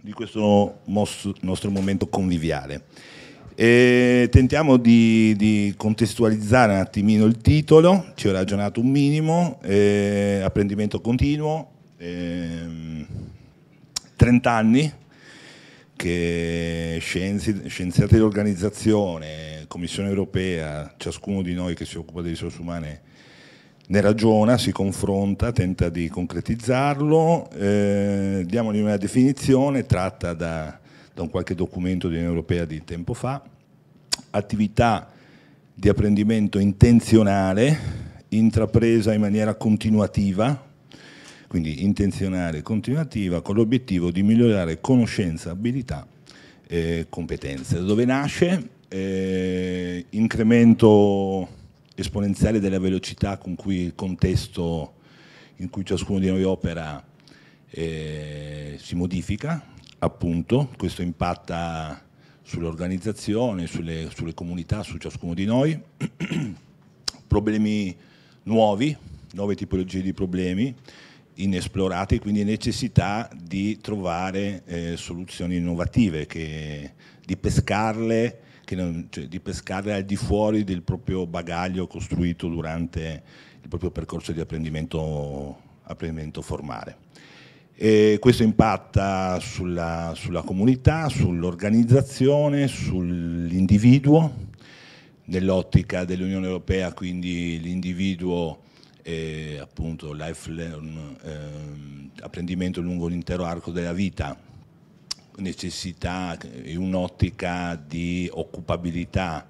di questo mos- nostro momento conviviale. E tentiamo di, di, contestualizzare un attimino il titolo, ci ho ragionato un minimo, eh, apprendimento continuo, eh, 30 anni che scienzi, scienziati dell'organizzazione, Commissione europea, ciascuno di noi che si occupa di risorse umane ne ragiona, si confronta, tenta di concretizzarlo, eh, diamogli una definizione tratta da, da un qualche documento di Unione Europea di tempo fa, attività di apprendimento intenzionale, intrapresa in maniera continuativa, quindi intenzionale e continuativa, con l'obiettivo di migliorare conoscenza, abilità e competenze. Da Dove nasce? Eh, incremento esponenziale della velocità con cui il contesto in cui ciascuno di noi opera eh, si modifica, appunto, questo impatta sull'organizzazione, sulle, sulle comunità, su ciascuno di noi, problemi nuovi, nuove tipologie di problemi, inesplorati, quindi necessità di trovare eh, soluzioni innovative, che, di pescarle non, cioè, di pescare al di fuori del proprio bagaglio costruito durante il proprio percorso di apprendimento, apprendimento formale. E questo impatta sulla, sulla comunità, sull'organizzazione, sull'individuo, nell'ottica dell'Unione Europea, quindi l'individuo eh, appunto lifelong, eh, apprendimento lungo l'intero arco della vita necessità e un'ottica di occupabilità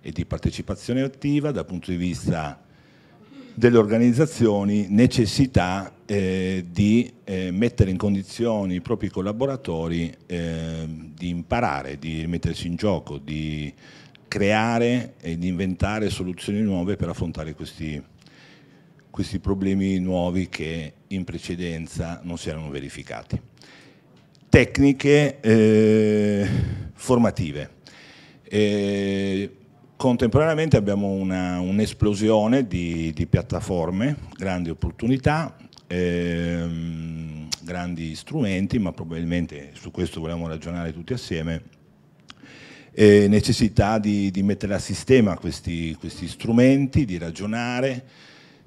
e di partecipazione attiva dal punto di vista delle organizzazioni necessità eh, di eh, mettere in condizione i propri collaboratori eh, di imparare, di mettersi in gioco, di creare e di inventare soluzioni nuove per affrontare questi, questi problemi nuovi che in precedenza non si erano verificati tecniche eh, formative. E eh, contemporaneamente abbiamo un'esplosione di, di, piattaforme, grandi opportunità, ehm, grandi strumenti, ma probabilmente su questo vogliamo ragionare tutti assieme, eh, necessità di, di, mettere a sistema questi, questi strumenti, di ragionare,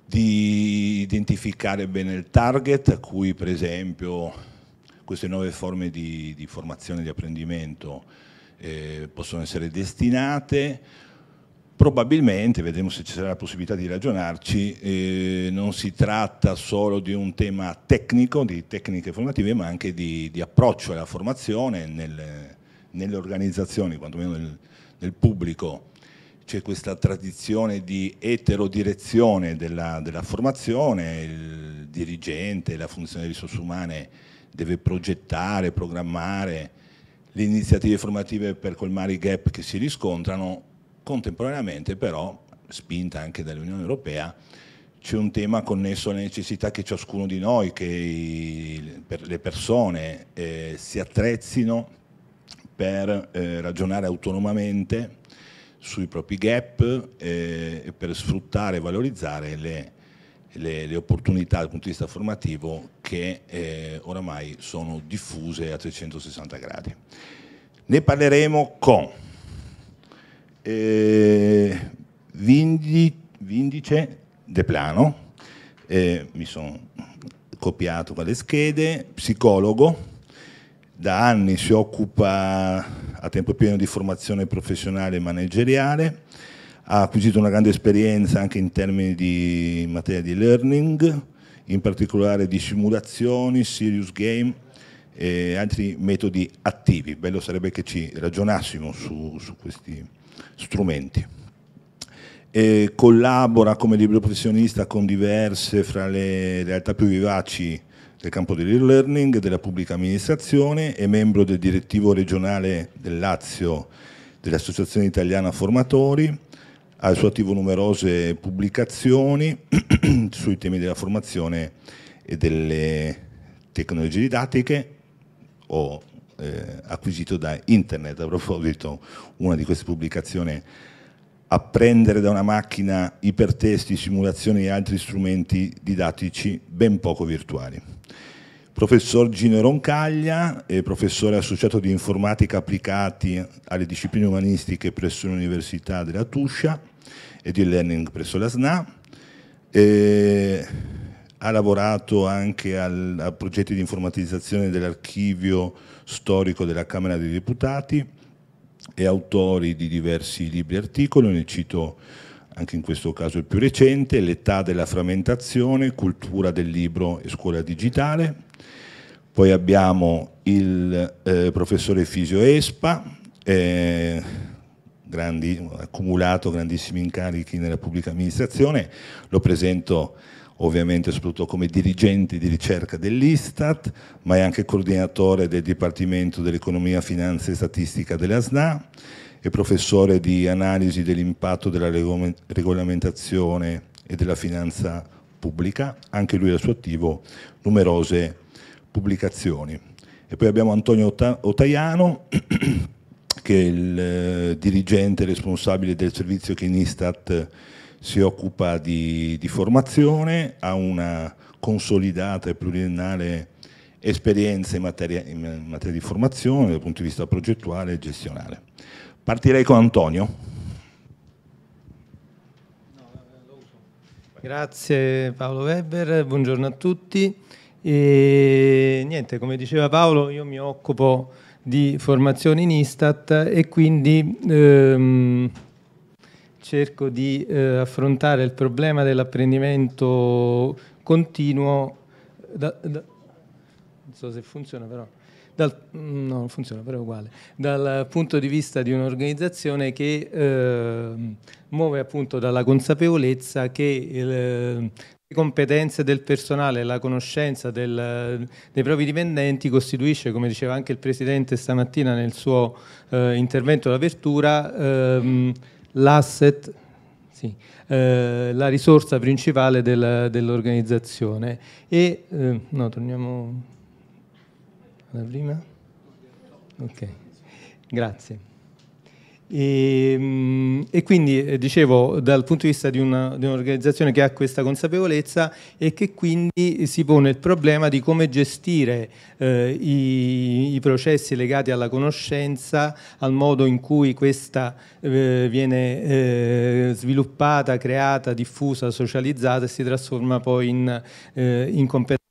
di identificare bene il target a cui per esempio queste nuove forme di, di formazione, di apprendimento eh, possono essere destinate, probabilmente, vedremo se ci sarà la possibilità di ragionarci, eh, non si tratta solo di un tema tecnico, di tecniche formative, ma anche di, di approccio alla formazione nel, nelle organizzazioni, quantomeno nel, nel pubblico c'è questa tradizione di eterodirezione della, della formazione, il dirigente, la funzione delle risorse umane deve progettare, programmare le iniziative formative per colmare i gap che si riscontrano, contemporaneamente però, spinta anche dall'Unione Europea, c'è un tema connesso alla necessità che ciascuno di noi, che i, per le persone eh, si attrezzino per eh, ragionare autonomamente sui propri gap eh, e per sfruttare e valorizzare le le, le, opportunità dal punto di vista formativo che eh, oramai sono diffuse a 360 gradi. Ne parleremo con eh, Vindi, Vindice De Plano, eh, mi sono copiato con le schede, psicologo, da anni si occupa a tempo pieno di formazione professionale e manageriale, ha acquisito una grande esperienza anche in termini di in materia di learning, in particolare di simulazioni, serious game e altri metodi attivi. Bello sarebbe che ci ragionassimo su, su questi strumenti. E collabora come libro professionista con diverse fra le realtà più vivaci del campo dell'e-learning, della pubblica amministrazione, è membro del direttivo regionale del Lazio dell'Associazione Italiana Formatori, al suo attivo numerose pubblicazioni sui temi della formazione e delle tecnologie didattiche o eh, acquisito da internet. A proposito, una di queste pubblicazioni apprendere da una macchina ipertesti, simulazioni e altri strumenti didattici ben poco virtuali. Professor Gino Roncaglia, professore associato di informatica applicati alle discipline umanistiche presso l'Università della Tuscia, e di learning presso la SNA. E ha lavorato anche al, a progetti di informatizzazione dell'archivio storico della Camera dei Deputati, e autori di diversi libri e articoli, ne cito anche in questo caso il più recente, L'età della frammentazione, cultura del libro e scuola digitale. Poi abbiamo il eh, professore Fisio Espa, eh, grandi, accumulato grandissimi incarichi nella pubblica amministrazione, lo presento ovviamente soprattutto come dirigente di ricerca dell'Istat, ma è anche coordinatore del Dipartimento dell'Economia, Finanza e Statistica della SNA, è professore di analisi dell'impatto della regolamentazione e della finanza pubblica, anche lui ha suo attivo numerose pubblicazioni. E poi abbiamo Antonio Otaiano, che è il eh, dirigente responsabile del servizio che in Istat eh, si occupa di, di formazione, ha una consolidata e pluriennale esperienza in materia, in materia, di formazione dal punto di vista progettuale e gestionale. Partirei con Antonio. Grazie Paolo Weber, buongiorno a tutti. E, niente, come diceva Paolo, io mi occupo di formazione in Istat e quindi ehm, cerco di eh, affrontare il problema dell'apprendimento continuo da, da, non so se funziona però dal, mm, no, funziona, però è uguale, dal punto di vista di un'organizzazione che eh, muove appunto dalla consapevolezza che il, competenze del personale, la conoscenza del, dei propri dipendenti costituisce, come diceva anche il Presidente stamattina nel suo eh, intervento d'apertura, ehm, l'asset, sì, eh, la risorsa principale del, dell'organizzazione. E, eh, no, torniamo alla prima. Ok, grazie. E, ehm, e, quindi eh, dicevo dal punto di vista di, un'organizzazione che ha questa consapevolezza e che quindi si pone il problema di come gestire eh, i, i, processi legati alla conoscenza, al modo in cui questa eh, viene eh, sviluppata, creata, diffusa, socializzata e si trasforma poi in, eh, in competenza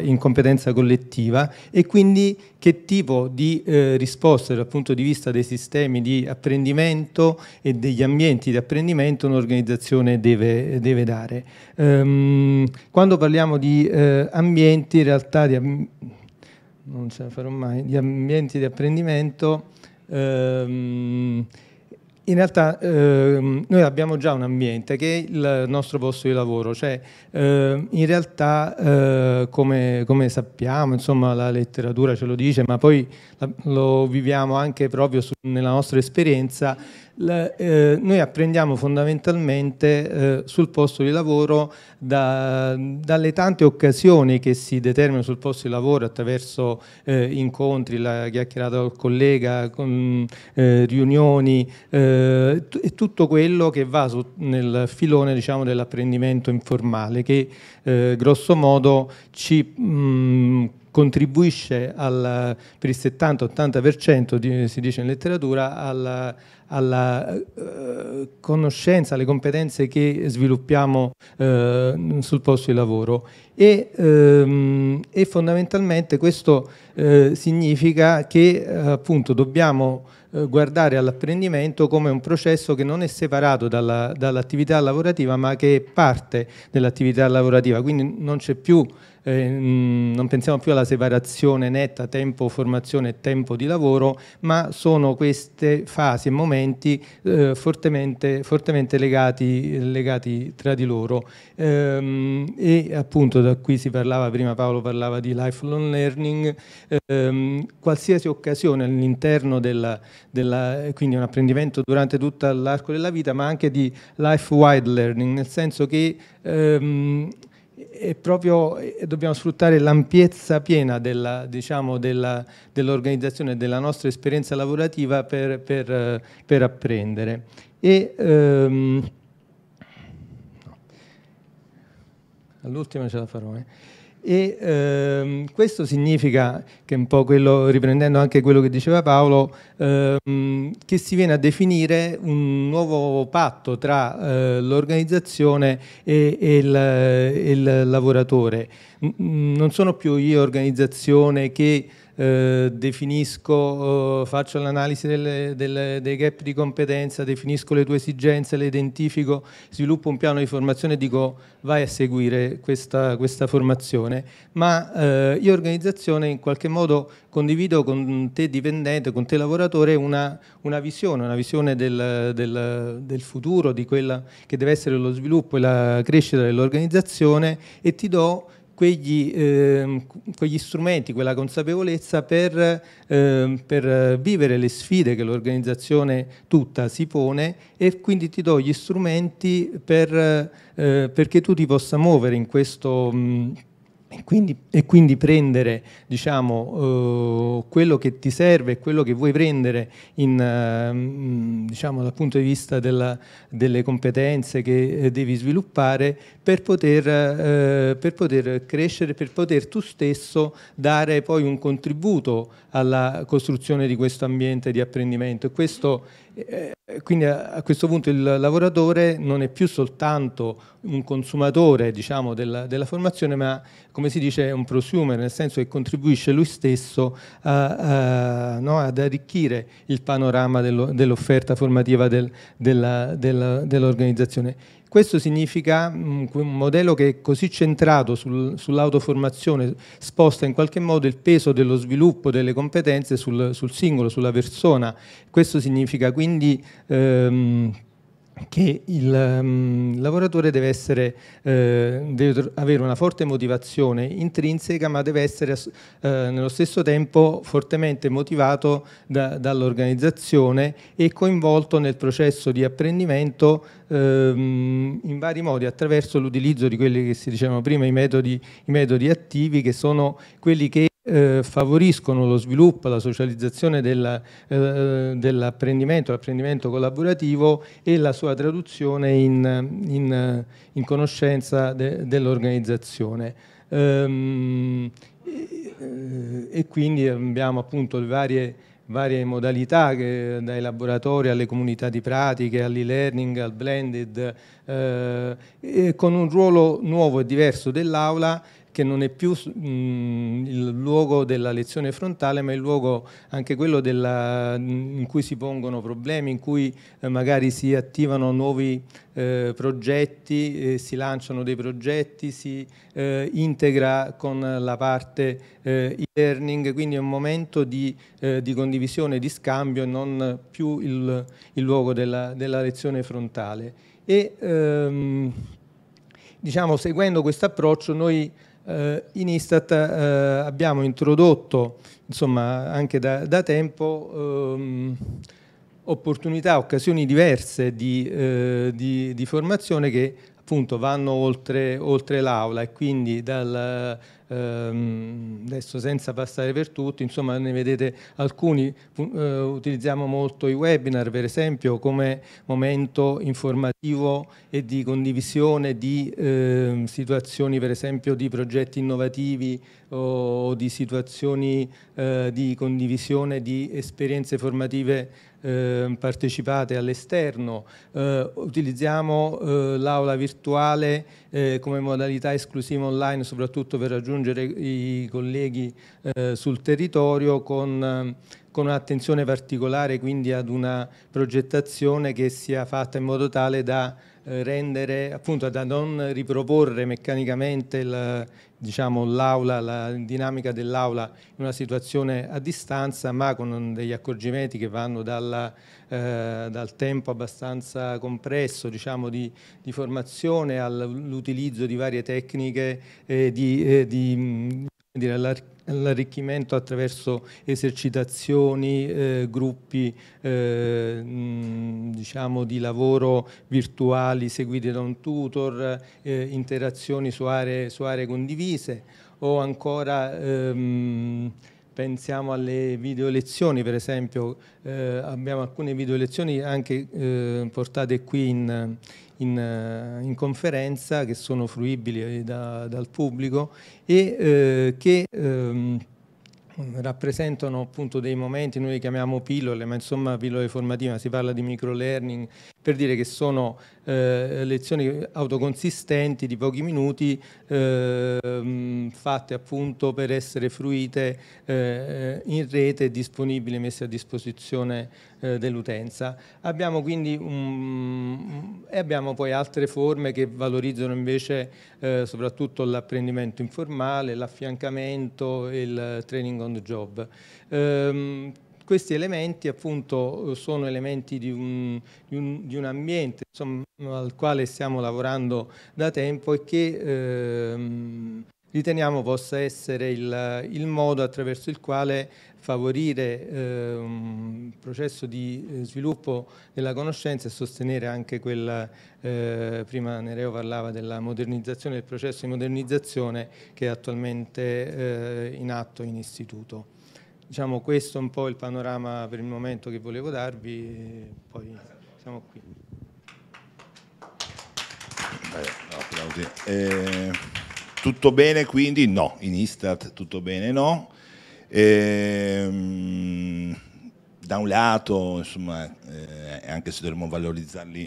in competenza collettiva e quindi che tipo di eh, risposte dal punto di vista dei sistemi di apprendimento apprendimento e degli ambienti di apprendimento un'organizzazione deve, deve dare. Ehm, quando parliamo di eh, ambienti, in realtà di, non ce la farò mai, di ambienti di apprendimento, ehm, in realtà ehm, noi abbiamo già un ambiente che è il nostro posto di lavoro, cioè ehm, in realtà eh, come, come, sappiamo, insomma la letteratura ce lo dice, ma poi la, lo viviamo anche proprio su, nella nostra esperienza, la, eh, noi apprendiamo fondamentalmente eh, sul posto di lavoro da, dalle tante occasioni che si determinano sul posto di lavoro attraverso eh, incontri, la chiacchierata col collega, con, eh, riunioni eh, e tutto quello che va su, nel filone diciamo, dell'apprendimento informale che eh, grosso modo ci mh, mm, contribuisce al, per il 70-80% si dice in letteratura alla, alla eh, conoscenza, alle competenze che sviluppiamo eh, sul posto di lavoro e, ehm, e fondamentalmente questo eh, significa che eh, appunto dobbiamo eh, guardare all'apprendimento come un processo che non è separato dalla, dall'attività lavorativa ma che è parte dell'attività lavorativa, quindi non c'è più eh, mm, non pensiamo più alla separazione netta tempo formazione e tempo di lavoro, ma sono queste fasi e momenti eh, fortemente, fortemente legati, legati, tra di loro. Ehm, e appunto da qui si parlava, prima Paolo parlava di lifelong learning, ehm, qualsiasi occasione all'interno della, della, quindi un apprendimento durante tutto l'arco della vita, ma anche di life wide learning, nel senso che ehm, è proprio, eh, dobbiamo sfruttare l'ampiezza piena della, diciamo, della, dell'organizzazione, della nostra esperienza lavorativa per, per, eh, per apprendere. E, um, All'ultima ce la farò. Eh. E ehm, questo significa che un po' quello, riprendendo anche quello che diceva Paolo, ehm, che si viene a definire un nuovo patto tra eh, l'organizzazione e, e, il, e, il, lavoratore. non sono più io organizzazione che eh, definisco, eh, faccio l'analisi dei gap di competenza, definisco le tue esigenze, le identifico, sviluppo un piano di formazione e dico vai a seguire questa, questa formazione, ma eh, io organizzazione in qualche modo condivido con te dipendente, con te lavoratore una, una visione, una visione del, del, del, futuro, di quella che deve essere lo sviluppo e la crescita dell'organizzazione e ti do quegli, eh, quegli strumenti, quella consapevolezza per, eh, per, vivere le sfide che l'organizzazione tutta si pone e quindi ti do gli strumenti per, eh, perché tu ti possa muovere in questo... Mh, e quindi, e quindi, prendere diciamo, eh, quello che ti serve e quello che vuoi prendere in, eh, diciamo, dal punto di vista della, delle competenze che eh, devi sviluppare per poter, eh, per poter, crescere, per poter tu stesso dare poi un contributo alla costruzione di questo ambiente di apprendimento. E questo eh, quindi a questo punto il lavoratore non è più soltanto un consumatore diciamo, della, della, formazione, ma come si dice è un prosumer, nel senso che contribuisce lui stesso a, a, no, ad arricchire il panorama dell'offerta formativa del, della, della, dell'organizzazione. Questo significa mm, un modello che è così centrato sul, sull'autoformazione sposta in qualche modo il peso dello sviluppo delle competenze sul, sul singolo, sulla persona. Questo significa quindi... Ehm, che il um, lavoratore deve, essere, eh, deve, avere una forte motivazione intrinseca, ma deve essere eh, nello stesso tempo fortemente motivato da, dall'organizzazione e coinvolto nel processo di apprendimento ehm, in vari modi, attraverso l'utilizzo di quelli che si dicevano prima, i metodi, i metodi attivi, che sono quelli che eh, favoriscono lo sviluppo, la socializzazione della, eh, dell'apprendimento, l'apprendimento collaborativo e la sua traduzione in, in, in conoscenza de, dell'organizzazione. Ehm, e, eh, e, quindi abbiamo appunto le varie, varie modalità che, dai laboratori alle comunità di pratiche, all'e-learning, al blended, eh, con un ruolo nuovo e diverso dell'aula che non è più mh, mm, il luogo della lezione frontale, ma il luogo anche quello della, mm, in cui si pongono problemi, in cui eh, magari si attivano nuovi eh, progetti, eh, si lanciano dei progetti, si eh, integra con la parte eh, e-learning, quindi è un momento di, eh, di, condivisione, di scambio e non più il, il luogo della, della, lezione frontale. E, ehm, diciamo, seguendo questo approccio noi eh, in Istat eh, abbiamo introdotto insomma, anche da, da tempo ehm, opportunità, occasioni diverse di, eh, di, di, formazione che appunto vanno oltre, oltre l'aula e quindi dal, ehm, adesso senza passare per tutti, insomma ne vedete alcuni, eh, utilizziamo molto i webinar per esempio come momento informativo e di condivisione di eh, situazioni per esempio di progetti innovativi o di situazioni eh, di condivisione di esperienze formative Ehm, partecipate all'esterno, eh, utilizziamo eh, l'aula virtuale eh, come modalità esclusiva online soprattutto per raggiungere i colleghi eh, sul territorio con, con un'attenzione particolare quindi ad una progettazione che sia fatta in modo tale da eh, rendere appunto da non riproporre meccanicamente il, diciamo, l'aula, la dinamica dell'aula in una situazione a distanza, ma con degli accorgimenti che vanno dalla, eh, dal tempo abbastanza compresso diciamo, di, di, formazione all'utilizzo di varie tecniche eh, di, eh, di, mh, dire, all'arricchimento attraverso esercitazioni, eh, gruppi eh, diciamo di lavoro virtuali seguiti da un tutor, eh, interazioni su aree, su aree, condivise o ancora ehm, pensiamo alle video lezioni per esempio, eh, abbiamo alcune video lezioni anche eh, portate qui in, in, eh, in conferenza che sono fruibili eh, da, dal pubblico e eh, che ehm, rappresentano appunto dei momenti, noi li chiamiamo pillole, ma insomma pillole formative, si parla di micro learning, per dire che sono eh, lezioni autoconsistenti di pochi minuti eh, fatte appunto per essere fruite eh, in rete e disponibili, messe a disposizione eh, dell'utenza. Abbiamo quindi un, e abbiamo poi altre forme che valorizzano invece eh, soprattutto l'apprendimento informale, l'affiancamento e il training on the job ehm, questi elementi appunto sono elementi di un, di un, di un ambiente insomma, al quale stiamo lavorando da tempo e che ehm, riteniamo possa essere il, il, modo attraverso il quale favorire eh, un processo di eh, sviluppo della conoscenza e sostenere anche quella, eh, prima Nereo parlava della modernizzazione, del processo di modernizzazione che è attualmente eh, in atto in istituto diciamo, questo è un po' il panorama per il momento che volevo darvi, poi siamo qui. Beh, no, eh, tutto bene quindi? No, in Istat tutto bene no. Eh, da un lato, insomma, eh, anche se dovremmo valorizzarli...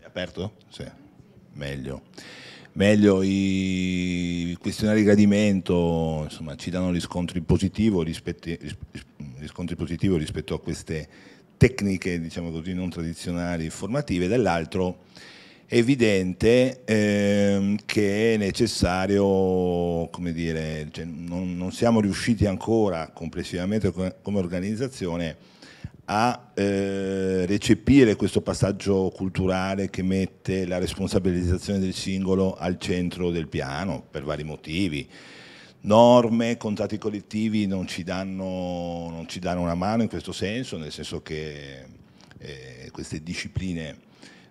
È aperto? Sì, meglio meglio i questionari di gradimento, insomma, ci danno riscontri positivi rispetto, riscontri positivi rispetto a queste tecniche, diciamo così, non tradizionali formative, dall'altro è evidente ehm, che è necessario, come dire, cioè non, non, siamo riusciti ancora complessivamente come organizzazione a eh, recepire questo passaggio culturale che mette la responsabilizzazione del singolo al centro del piano per vari motivi. Norme, contratti collettivi non ci danno, non ci danno una mano in questo senso, nel senso che eh, queste discipline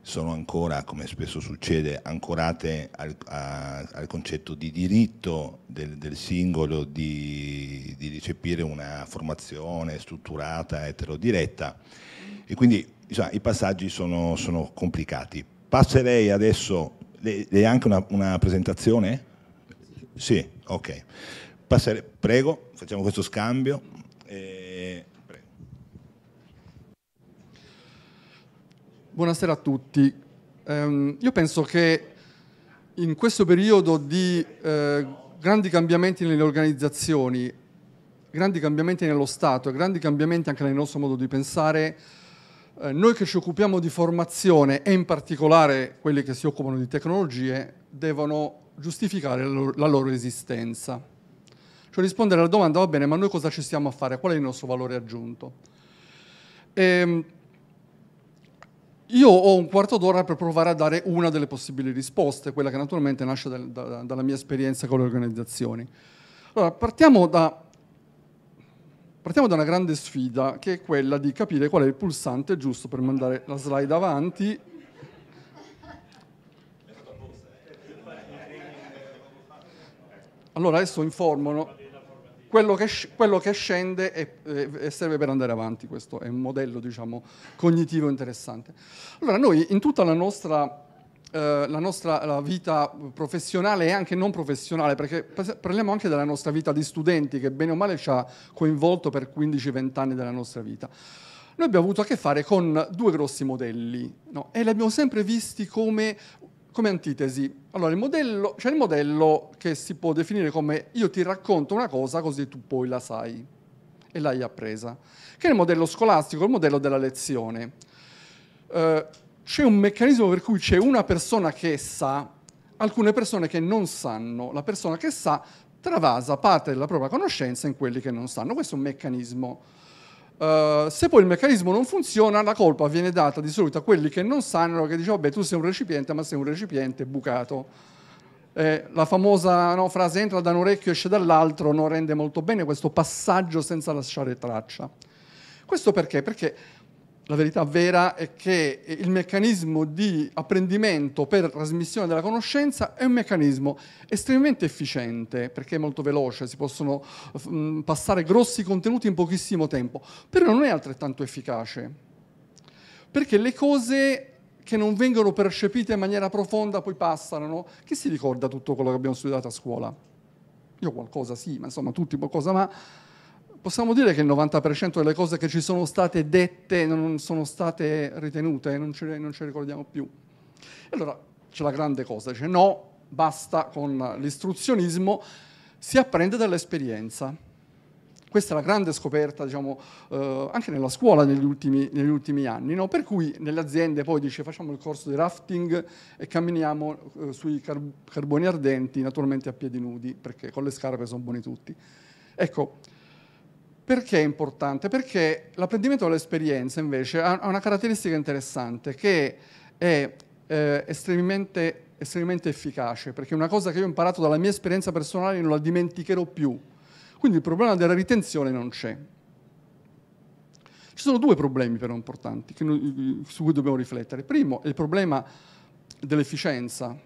sono ancora, come spesso succede, ancorate al, a, al concetto di diritto del, del singolo di, di, ricepire una formazione strutturata, eterodiretta e quindi insomma, i passaggi sono, sono, complicati. Passerei adesso, lei, ha anche una, una presentazione? Sì, ok. Passerei, prego, facciamo questo scambio. Eh, Buonasera a tutti. Um, io penso che in questo periodo di eh, grandi cambiamenti nelle organizzazioni, grandi cambiamenti nello Stato e grandi cambiamenti anche nel nostro modo di pensare, eh, noi che ci occupiamo di formazione e in particolare quelli che si occupano di tecnologie devono giustificare la loro, la loro esistenza. Cioè rispondere alla domanda, va bene, ma noi cosa ci stiamo a fare? Qual è il nostro valore aggiunto? E, ehm, io ho un quarto d'ora per provare a dare una delle possibili risposte, quella che naturalmente nasce da, da, dalla mia esperienza con le organizzazioni. Allora, partiamo da, partiamo da una grande sfida che è quella di capire qual è il pulsante giusto per mandare la slide avanti Allora adesso informano quello che, quello che scende e, serve per andare avanti, questo è un modello diciamo, cognitivo interessante. Allora noi in tutta la nostra eh, la nostra la vita professionale e anche non professionale, perché parliamo anche della nostra vita di studenti che bene o male ci ha coinvolto per 15-20 anni della nostra vita. Noi abbiamo avuto a che fare con due grossi modelli no? e li abbiamo sempre visti come come antitesi. Allora, il modello, c'è il modello che si può definire come io ti racconto una cosa così tu poi la sai e l'hai appresa, che è il modello scolastico, il modello della lezione. Eh, c'è un meccanismo per cui c'è una persona che sa, alcune persone che non sanno, la persona che sa travasa parte della propria conoscenza in quelli che non sanno, questo è un meccanismo eh, se poi il meccanismo non funziona, la colpa viene data di solito a quelli che non sanno, che dicono, vabbè, tu sei un recipiente, ma sei un recipiente bucato. Eh, la famosa no, frase entra da un orecchio, e esce dall'altro, non rende molto bene questo passaggio senza lasciare traccia. Questo perché? Perché la verità vera è che il meccanismo di apprendimento per trasmissione della conoscenza è un meccanismo estremamente efficiente perché è molto veloce, si possono mm, passare grossi contenuti in pochissimo tempo, però non è altrettanto efficace perché le cose che non vengono percepite in maniera profonda poi passano. No? Chi si ricorda tutto quello che abbiamo studiato a scuola? Io qualcosa sì, ma insomma tutti qualcosa, ma possiamo dire che il 90% delle cose che ci sono state dette non sono state ritenute, eh, non ce, non ce ricordiamo più. Allora c'è la grande cosa, dice no, basta con l'istruzionismo, si apprende dall'esperienza. Questa è la grande scoperta, diciamo, eh, anche nella scuola negli ultimi, negli ultimi anni, no? per cui nelle aziende poi dice facciamo il corso di rafting e camminiamo eh, sui car- carboni ardenti, naturalmente a piedi nudi, perché con le scarpe sono buoni tutti. Ecco, perché è importante? Perché l'apprendimento dall'esperienza invece ha una caratteristica interessante che è eh, estremamente, estremamente efficace, perché una cosa che io ho imparato dalla mia esperienza personale non la dimenticherò più. Quindi il problema della ritenzione non c'è. Ci sono due problemi però importanti noi, su cui dobbiamo riflettere. Primo è il problema dell'efficienza.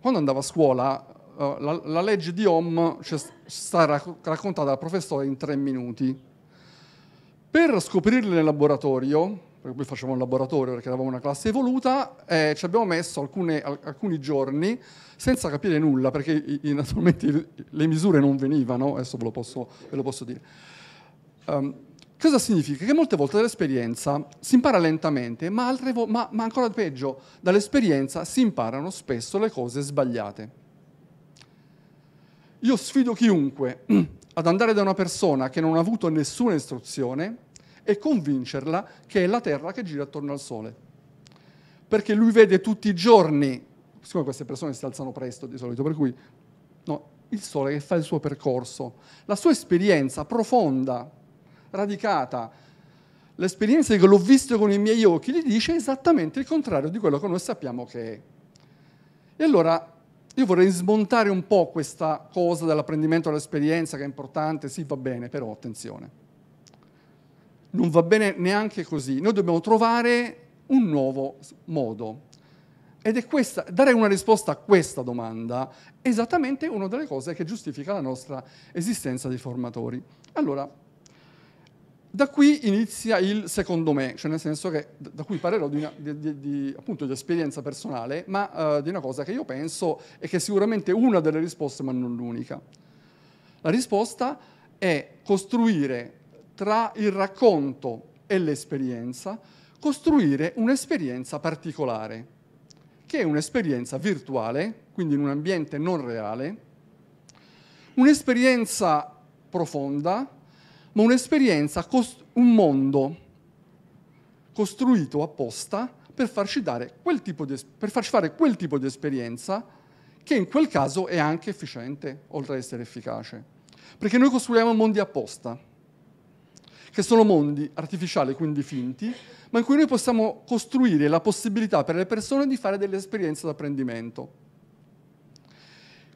Quando andavo a scuola eh, la, la, legge di Ohm cioè, sta rac raccontata dal professore in tre minuti. Per scoprirle nel laboratorio, perché poi facevamo un laboratorio perché eravamo una classe evoluta, eh, ci abbiamo messo alcune, alcuni giorni senza capire nulla, perché i, i, naturalmente le misure non venivano, adesso ve lo posso, ve lo posso dire. Um, cosa significa? Che molte volte dall'esperienza si impara lentamente, ma, ma, ma ancora peggio, dall'esperienza si imparano spesso le cose sbagliate. Io sfido chiunque ad andare da una persona che non ha avuto nessuna istruzione e convincerla che è la Terra che gira attorno al Sole. Perché lui vede tutti i giorni, siccome queste persone si alzano presto di solito, per cui no, il Sole che fa il suo percorso, la sua esperienza profonda, radicata, l'esperienza che l'ho visto con i miei occhi, gli dice esattamente il contrario di quello che noi sappiamo che è. E allora io vorrei smontare un po' questa cosa dell'apprendimento dell'esperienza che è importante, sì va bene, però attenzione. Non va bene neanche così. Noi dobbiamo trovare un nuovo modo. Ed è questa, dare una risposta a questa domanda è esattamente una delle cose che giustifica la nostra esistenza di formatori. Allora, da qui inizia il secondo me, cioè nel senso che da qui parlerò di, una, di, di, di appunto, esperienza personale, ma uh, di una cosa che io penso e che è sicuramente una delle risposte, ma non l'unica. La risposta è costruire tra il racconto e l'esperienza, costruire un'esperienza particolare, che è un'esperienza virtuale, quindi in un ambiente non reale, un'esperienza profonda, ma un'esperienza, un mondo costruito apposta per farci, di, per farci fare quel tipo di esperienza che in quel caso è anche efficiente, oltre ad essere efficace. Perché noi costruiamo mondi apposta, che sono mondi artificiali, quindi finti, ma in cui noi possiamo costruire la possibilità per le persone di fare delle esperienze d'apprendimento.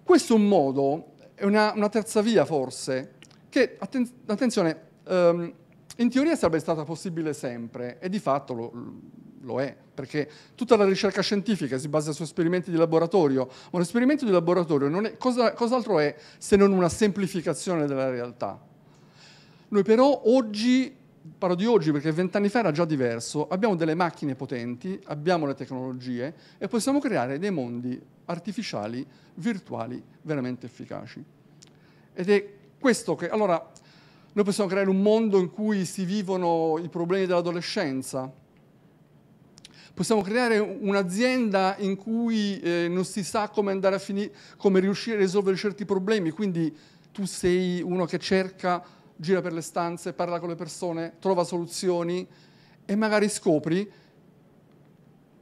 Questo è un modo, è una, una terza via forse, che, atten attenzione, um, in teoria sarebbe stata possibile sempre e di fatto lo, lo, è, perché tutta la ricerca scientifica si basa su esperimenti di laboratorio, ma un esperimento di laboratorio è, cosa, cos'altro è se non una semplificazione della realtà? Noi però oggi, parlo di oggi perché vent'anni fa era già diverso, abbiamo delle macchine potenti, abbiamo le tecnologie e possiamo creare dei mondi artificiali, virtuali, veramente efficaci. Ed è questo che, allora, noi possiamo creare un mondo in cui si vivono i problemi dell'adolescenza. Possiamo creare un'azienda in cui eh, non si sa come, andare a finire, come riuscire a risolvere certi problemi, quindi tu sei uno che cerca, gira per le stanze, parla con le persone, trova soluzioni e magari scopri,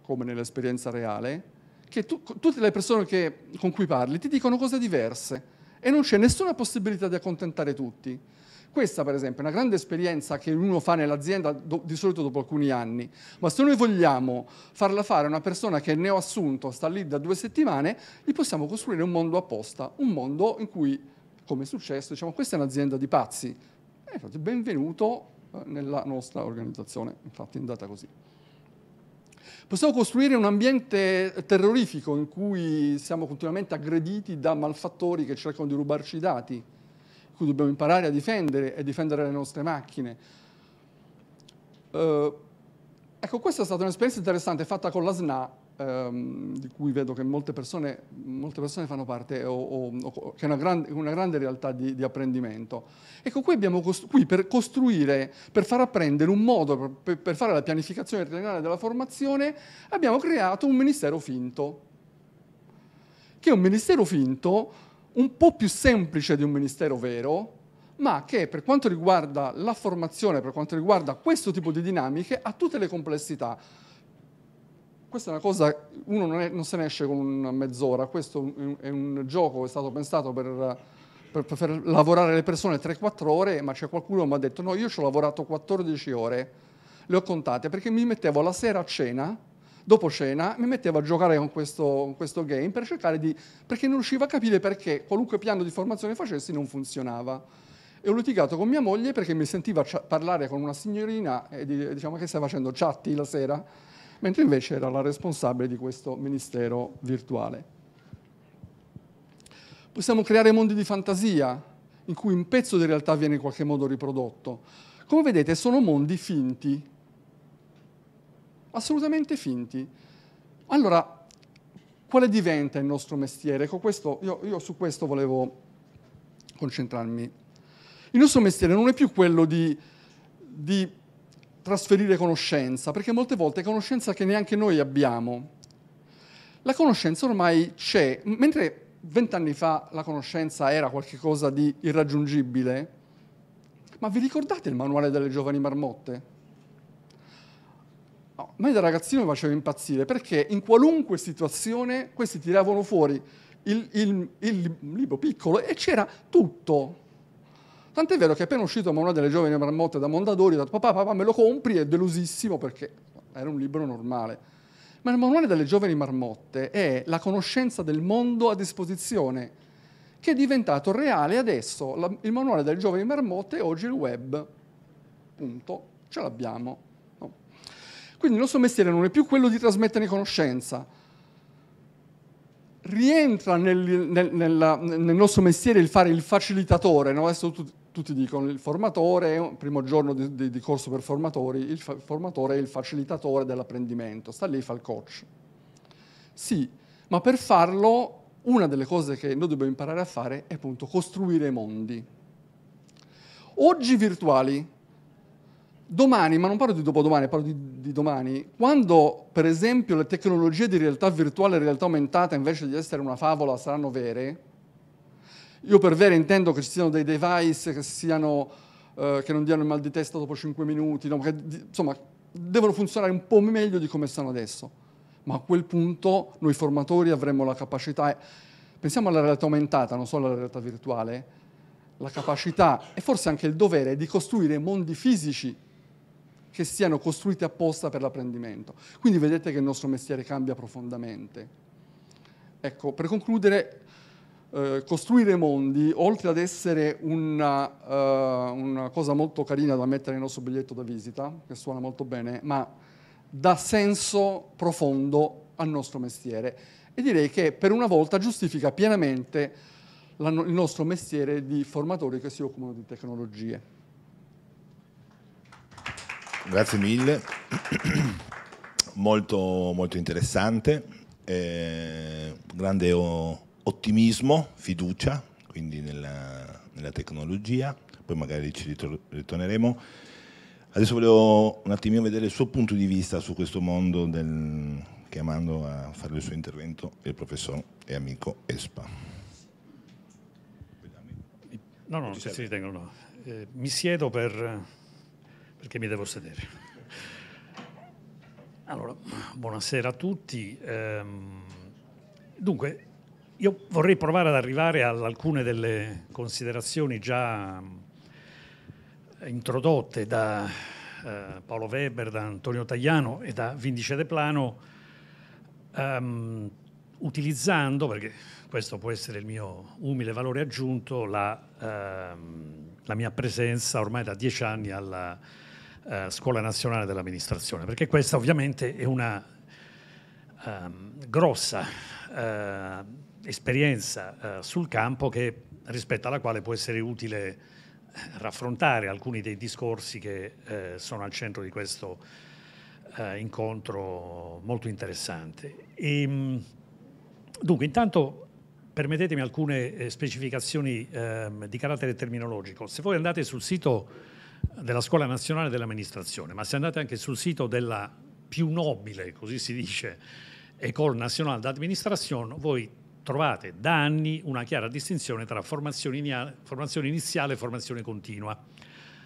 come nell'esperienza reale, che tu, tutte le persone che, con cui parli ti dicono cose diverse e non c'è nessuna possibilità di accontentare tutti. Questa, per esempio, è una grande esperienza che uno fa nell'azienda di solito dopo alcuni anni, ma se noi vogliamo farla fare a una persona che è ho assunto, sta lì da due settimane, gli possiamo costruire un mondo apposta, un mondo in cui, come è successo, diciamo, questa è un'azienda di pazzi. E eh, infatti, benvenuto eh, nella nostra organizzazione, infatti è andata così. Possiamo costruire un ambiente terrorifico in cui siamo continuamente aggrediti da malfattori che cercano di rubarci i dati, in cui dobbiamo imparare a difendere e difendere le nostre macchine. Eh, ecco, questa è stata un'esperienza interessante fatta con la SNA ehm, di cui vedo che molte persone, molte persone fanno parte, o, o, o, che è una grande, una grande realtà di, di, apprendimento. Ecco, qui abbiamo qui per costruire, per far apprendere un modo per, per fare la pianificazione triennale della formazione, abbiamo creato un ministero finto, che è un ministero finto un po' più semplice di un ministero vero, ma che per quanto riguarda la formazione, per quanto riguarda questo tipo di dinamiche, ha tutte le complessità. Questa è una cosa, uno non, è, non se ne esce con mezz'ora, questo è un gioco, che è stato pensato per, per, per lavorare le persone 3-4 ore, ma c'è qualcuno che mi ha detto no, io ci ho lavorato 14 ore, le ho contate, perché mi mettevo la sera a cena, dopo cena, mi mettevo a giocare con questo, con questo game per cercare di... perché non riuscivo a capire perché qualunque piano di formazione facessi non funzionava e ho litigato con mia moglie perché mi sentiva parlare con una signorina e, diciamo che stai facendo chatti la sera mentre invece era la responsabile di questo ministero virtuale. Possiamo creare mondi di fantasia in cui un pezzo di realtà viene in qualche modo riprodotto. Come vedete sono mondi finti, assolutamente finti. Allora, quale diventa il nostro mestiere? Questo, io, io su questo volevo concentrarmi. Il nostro mestiere non è più quello di, di trasferire conoscenza, perché molte volte è conoscenza che neanche noi abbiamo. La conoscenza ormai c'è, mentre vent'anni fa la conoscenza era qualcosa di irraggiungibile, ma vi ricordate il manuale delle giovani marmotte? No, a me da ragazzino mi faceva impazzire perché in qualunque situazione questi tiravano fuori il, il, il libro piccolo e c'era tutto. Tant'è vero che appena uscito Manuale delle giovani marmotte da Mondadori, ha detto papà, papà me lo compri, è delusissimo perché era un libro normale. Ma il manuale delle giovani marmotte è la conoscenza del mondo a disposizione, che è diventato reale adesso. il manuale delle giovani marmotte è oggi il web. Punto. Ce l'abbiamo. No. Quindi il nostro mestiere non è più quello di trasmettere conoscenza. Rientra nel, nel, nella, nel nostro mestiere il fare il facilitatore. No? Adesso tutti, tutti dicono il formatore, primo giorno di, di, di corso per formatori, il fa- formatore è il facilitatore dell'apprendimento, sta lì fa il coach. Sì, ma per farlo una delle cose che noi dobbiamo imparare a fare è appunto costruire mondi. Oggi virtuali, domani, ma non parlo di dopodomani, parlo di, di domani, quando per esempio le tecnologie di realtà virtuale e realtà aumentata invece di essere una favola saranno vere, io per vera intendo che ci siano dei device che, siano, eh, che non diano il mal di testa dopo 5 minuti, no? che, insomma, devono funzionare un po' meglio di come stanno adesso. Ma a quel punto noi formatori avremmo la capacità, pensiamo alla realtà aumentata, non solo alla realtà virtuale, la capacità e forse anche il dovere di costruire mondi fisici che siano costruiti apposta per l'apprendimento. Quindi vedete che il nostro mestiere cambia profondamente. Ecco, per concludere, eh, costruire mondi, oltre ad essere una, uh, una, cosa molto carina da mettere nel nostro biglietto da visita, che suona molto bene, ma dà senso profondo al nostro mestiere. E direi che per una volta giustifica pienamente la, il nostro mestiere di formatori che si occupano di tecnologie. Grazie mille, molto, molto interessante, eh, grande... Oh ottimismo, fiducia, quindi nella, nella tecnologia, poi magari ci ritorneremo. Adesso volevo un attimino vedere il suo punto di vista su questo mondo del, chiamando a fare il suo intervento il professor e amico Espa. No, no, non si ritengono. No. Eh, mi siedo per, perché mi devo sedere. Allora, buonasera a tutti. Ehm, dunque, io vorrei provare ad arrivare ad alcune delle considerazioni già eh, introdotte da eh, Paolo Weber, da Antonio Tagliano e da Vindice De Plano, um, utilizzando, perché questo può essere il mio umile valore aggiunto, la, ehm, la mia presenza ormai da dieci anni alla eh, Scuola Nazionale dell'Amministrazione, perché questa ovviamente è una ehm, grossa eh, esperienza eh, sul campo che, rispetto alla quale può essere utile eh, raffrontare alcuni dei discorsi che eh, sono al centro di questo eh, incontro molto interessante. E, ehm, dunque, intanto permettetemi alcune eh, specificazioni ehm, di carattere terminologico. Se voi andate sul sito della Scuola Nazionale dell'Amministrazione, ma se andate anche sul sito della più nobile, così si dice, École Nationale d'Administration, voi trovate da anni una chiara distinzione tra formazione, iniziale e formazione continua.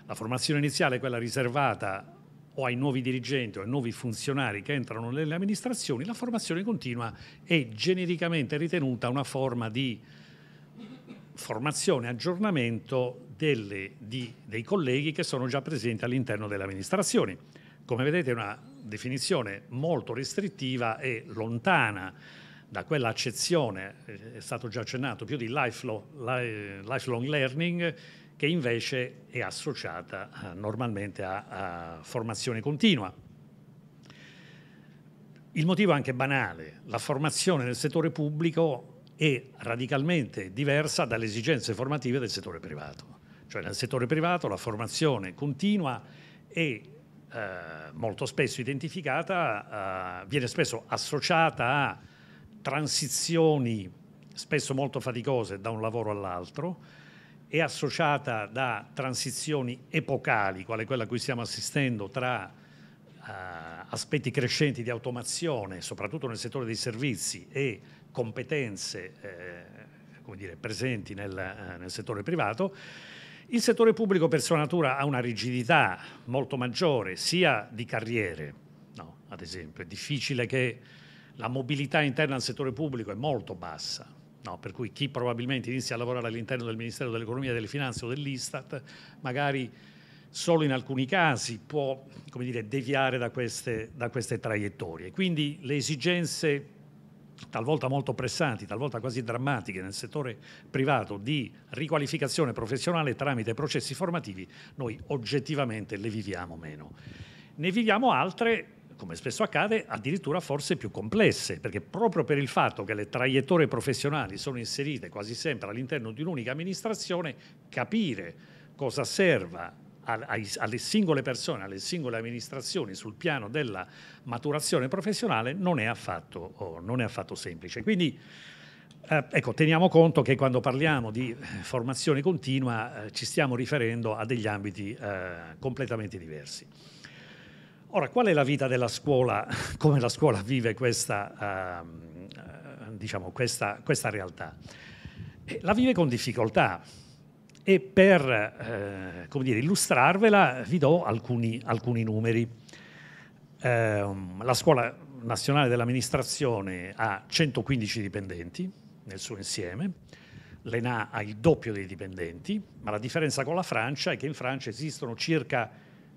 La formazione iniziale è quella riservata o ai nuovi dirigenti o ai nuovi funzionari che entrano nelle amministrazioni, la formazione continua è genericamente ritenuta una forma di formazione, e aggiornamento delle, di, dei colleghi che sono già presenti all'interno delle amministrazioni. Come vedete è una definizione molto restrittiva e lontana da quella accezione, eh, è stato già accennato, più di lifelong, learning, che invece è associata eh, normalmente a, formazione continua. Il motivo è anche banale, la formazione nel settore pubblico è radicalmente diversa dalle esigenze formative del settore privato. Cioè nel settore privato la formazione continua è eh, molto spesso identificata, eh, viene spesso associata a transizioni spesso molto faticose da un lavoro all'altro, è associata da transizioni epocali, quale quella a cui stiamo assistendo, tra uh, aspetti crescenti di automazione, soprattutto nel settore dei servizi, e competenze eh, dire, presenti nel, eh, nel settore privato. Il settore pubblico per sua natura ha una rigidità molto maggiore, sia di carriere, no? ad esempio, è difficile che la mobilità interna al settore pubblico è molto bassa, no? per cui chi probabilmente inizia a lavorare all'interno del Ministero dell'Economia e delle Finanze o dell'Istat, magari solo in alcuni casi può dire, deviare da queste, da queste traiettorie. Quindi le esigenze talvolta molto pressanti, talvolta quasi drammatiche nel settore privato di riqualificazione professionale tramite processi formativi, noi oggettivamente le viviamo meno. Ne viviamo altre come spesso accade, addirittura forse più complesse, perché proprio per il fatto che le traiettorie professionali sono inserite quasi sempre all'interno di un'unica amministrazione, capire cosa serva alle singole persone, alle singole amministrazioni sul piano della maturazione professionale non è affatto, oh, non è affatto semplice. Quindi eh, ecco, teniamo conto che quando parliamo di eh, formazione continua eh, ci stiamo riferendo a degli ambiti eh, completamente diversi. Ora, qual è la vita della scuola, come la scuola vive questa, uh, diciamo, questa, questa realtà? Eh, la vive con difficoltà e per eh, dire, illustrarvela vi do alcuni, alcuni numeri. Eh, la Scuola Nazionale dell'Amministrazione ha 115 dipendenti nel suo insieme, l'ENA ha il doppio dei dipendenti, ma la differenza con la Francia è che in Francia esistono circa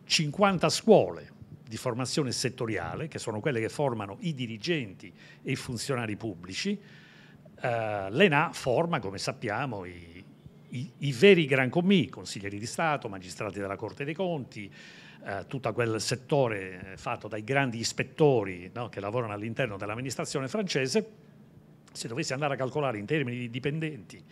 50 scuole di formazione settoriale, che sono quelle che formano i dirigenti e i funzionari pubblici. Eh, L'ENA forma, come sappiamo, i, i, i veri gran commì, consiglieri di Stato, magistrati della Corte dei Conti, eh, tutto quel settore eh, fatto dai grandi ispettori no, che lavorano all'interno dell'amministrazione francese, se dovessi andare a calcolare in termini di dipendenti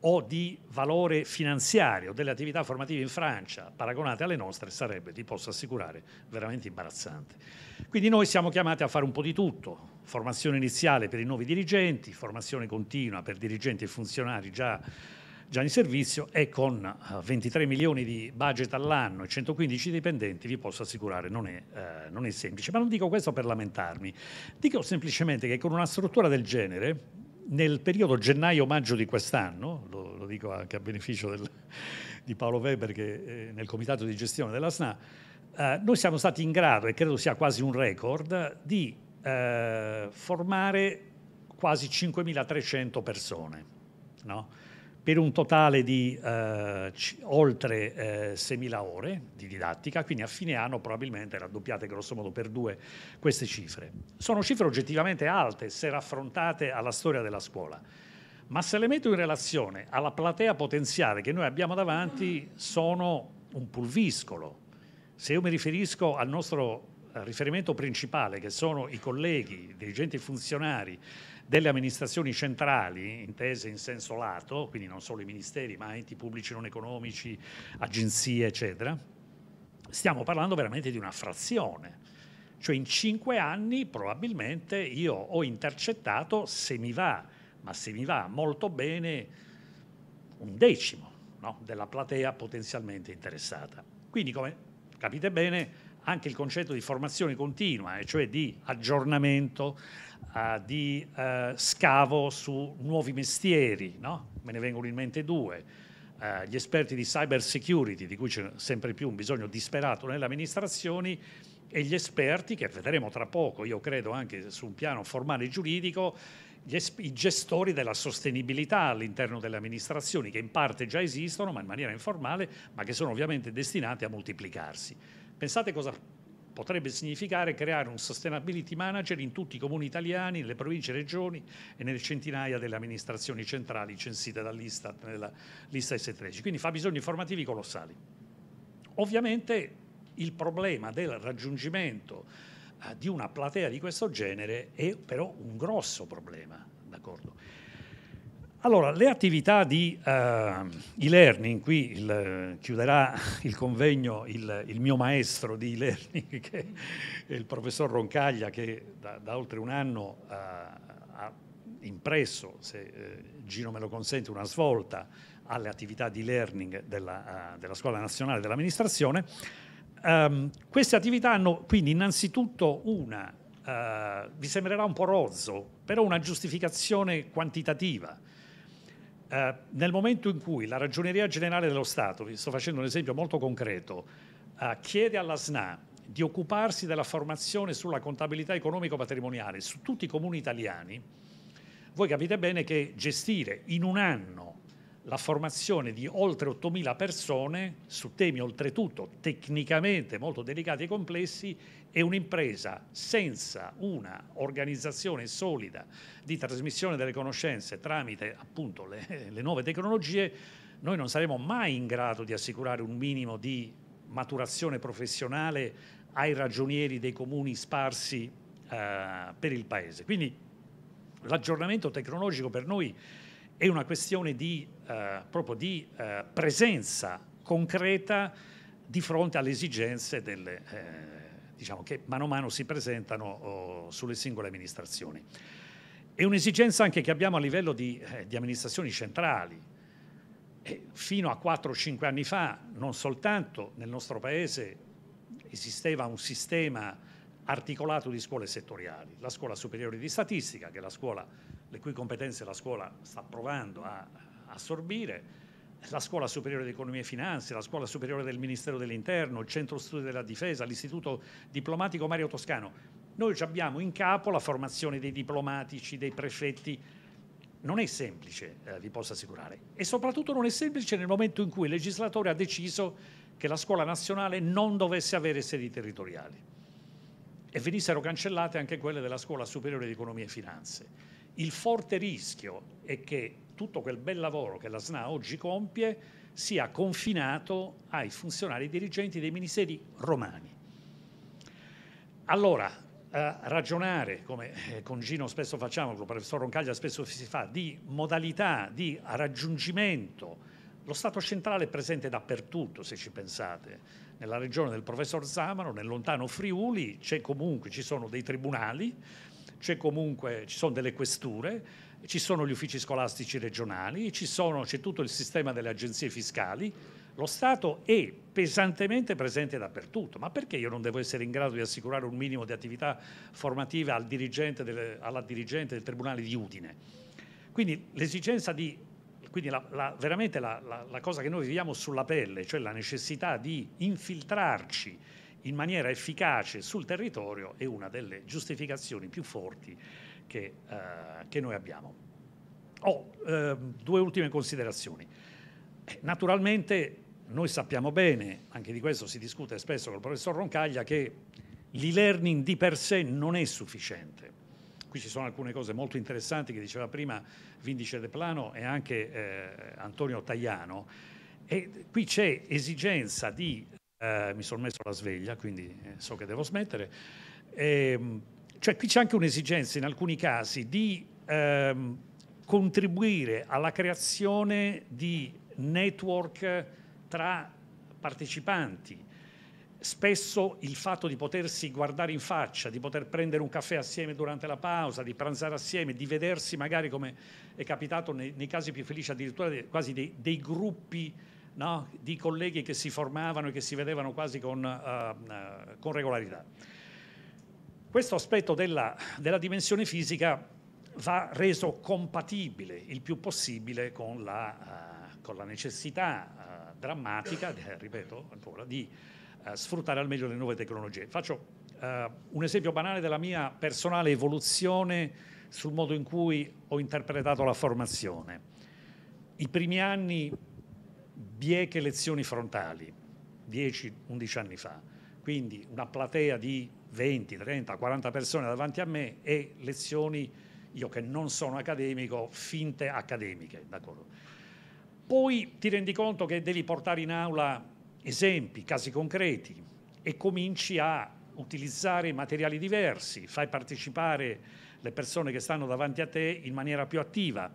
o di valore finanziario delle attività formative in Francia paragonate alle nostre sarebbe, vi posso assicurare, veramente imbarazzante. Quindi noi siamo chiamati a fare un po' di tutto, formazione iniziale per i nuovi dirigenti, formazione continua per dirigenti e funzionari già, già in servizio e con 23 eh, milioni di budget all'anno e 115 dipendenti vi posso assicurare non è, eh, non è semplice. Ma non dico questo per lamentarmi, dico semplicemente che con una struttura del genere nel periodo gennaio-maggio di quest'anno, lo, lo, dico anche a beneficio del, di Paolo Weber che è eh, nel comitato di gestione della SNA, eh, noi siamo stati in grado, e credo sia quasi un record, di eh, formare quasi 5.300 persone. No? per un totale di eh, oltre eh, 6.000 ore di didattica, quindi a fine anno probabilmente raddoppiate grossomodo per due queste cifre. Sono cifre oggettivamente alte se raffrontate alla storia della scuola, ma se le metto in relazione alla platea potenziale che noi abbiamo davanti sono un pulviscolo. Se io mi riferisco al nostro eh, riferimento principale che sono i colleghi, dirigenti funzionari delle amministrazioni centrali, intese in senso lato, quindi non solo i ministeri, ma enti pubblici non economici, agenzie, eccetera, stiamo parlando veramente di una frazione. Cioè in cinque anni probabilmente io ho intercettato, se mi va, ma se mi va molto bene, un decimo no? della platea potenzialmente interessata. Quindi come capite bene, anche il concetto di formazione continua, e cioè di aggiornamento uh, di uh, scavo su nuovi mestieri, no? me ne vengono in mente due. Uh, gli esperti di cyber security, di cui c'è sempre più un bisogno disperato nelle amministrazioni, e gli esperti, che vedremo tra poco, io credo anche su un piano formale e giuridico, i gestori della sostenibilità all'interno delle amministrazioni, che in parte già esistono, ma in maniera informale, ma che sono ovviamente destinati a moltiplicarsi. Pensate cosa potrebbe significare creare un sustainability manager in tutti i comuni italiani, nelle province e regioni e nelle centinaia delle amministrazioni centrali censite dall'Istat nella lista S13. Quindi fa bisogni formativi colossali. Ovviamente il problema del raggiungimento eh, di una platea di questo genere è però un grosso problema, d'accordo? Allora, le attività di uh, e-learning, qui il, chiuderà il convegno il, il mio maestro di e-learning, che è il professor Roncaglia, che da, da oltre un anno uh, ha impresso, se eh, Gino me lo consente, una svolta alle attività di e learning della, uh, della Scuola Nazionale dell'Amministrazione. Um, queste attività hanno quindi innanzitutto una, vi sembrerà un po' rozzo, però una giustificazione quantitativa eh, nel momento in cui la Ragioneria Generale dello Stato, vi sto facendo un esempio molto concreto, eh, chiede alla SNA di occuparsi della formazione sulla contabilità economico-patrimoniale su tutti i comuni italiani, voi capite bene che gestire in un anno la formazione di oltre 8.000 persone su temi oltretutto tecnicamente molto delicati e complessi e un'impresa senza una organizzazione solida di trasmissione delle conoscenze tramite appunto le, le nuove tecnologie, noi non saremo mai in grado di assicurare un minimo di maturazione professionale ai ragionieri dei comuni sparsi eh, per il Paese. Quindi l'aggiornamento tecnologico per noi è una questione di eh, proprio di eh, presenza concreta di fronte alle esigenze delle, eh, diciamo, che mano a mano si presentano oh, sulle singole amministrazioni. È un'esigenza anche che abbiamo a livello di, eh, di amministrazioni centrali. E fino a 4-5 anni fa non soltanto nel nostro Paese esisteva un sistema articolato di scuole settoriali, la scuola superiore di statistica, che è la scuola le cui competenze la scuola sta provando a assorbire la Scuola Superiore di Economia e Finanze, la Scuola Superiore del Ministero dell'Interno, il Centro Studi della Difesa, l'Istituto Diplomatico Mario Toscano. Noi abbiamo in capo la formazione dei diplomatici, dei prefetti. Non è semplice, eh, vi posso assicurare, e soprattutto non è semplice nel momento in cui il legislatore ha deciso che la scuola nazionale non dovesse avere sedi territoriali e venissero cancellate anche quelle della Scuola Superiore di Economia e Finanze. Il forte rischio è che tutto quel bel lavoro che la SNA oggi compie sia confinato ai funzionari dirigenti dei ministeri romani. Allora, eh, ragionare, come eh, con Gino spesso facciamo, con il professor Roncaglia spesso si fa, di modalità di raggiungimento, lo Stato centrale è presente dappertutto, se ci pensate. Nella regione del professor Zamano, nel lontano Friuli, c'è comunque, ci sono dei tribunali, c'è comunque, ci sono delle questure, ci sono gli uffici scolastici regionali, c'è tutto il sistema delle agenzie fiscali, lo Stato è pesantemente presente dappertutto, ma perché io non devo essere in grado di assicurare un minimo di attività formativa al dirigente del, alla dirigente del Tribunale di Udine? Quindi l'esigenza di, quindi la, la, veramente la, la cosa che noi viviamo sulla pelle, cioè la necessità di infiltrarci in maniera efficace sul territorio, è una delle giustificazioni più forti che, eh, che noi abbiamo. Oh, eh, due ultime considerazioni. Eh, naturalmente noi sappiamo bene, anche di questo si discute spesso con il professor Roncaglia, che l'e-learning di per sé non è sufficiente. Qui ci sono alcune cose molto interessanti che diceva prima Vindice De Plano e anche eh, Antonio Tajano. E qui c'è esigenza di, eh, mi sono messo la sveglia, quindi eh, so che devo smettere, Eh, cioè qui c'è anche un'esigenza in alcuni casi di ehm, contribuire alla creazione di network tra partecipanti. Spesso il fatto di potersi guardare in faccia, di poter prendere un caffè assieme durante la pausa, di pranzare assieme, di vedersi magari come è capitato nei, nei casi più felici addirittura de, quasi dei, dei gruppi no, di colleghi che si formavano e che si vedevano quasi con, uh, uh, con regolarità. Questo aspetto della, della dimensione fisica va reso compatibile il più possibile con la, uh, con la necessità uh, drammatica, eh, ripeto ancora, di uh, sfruttare al meglio le nuove tecnologie. Faccio un esempio banale della mia personale evoluzione sul modo in cui ho interpretato la formazione. I primi anni bieche lezioni frontali, 10-11 anni fa, quindi una platea di 20, 30, 40 persone davanti a me e lezioni, io che non sono accademico, finte accademiche. D'accordo. Poi ti rendi conto che devi portare in aula esempi, casi concreti e cominci a utilizzare materiali diversi, fai partecipare le persone che stanno davanti a te in maniera più attiva.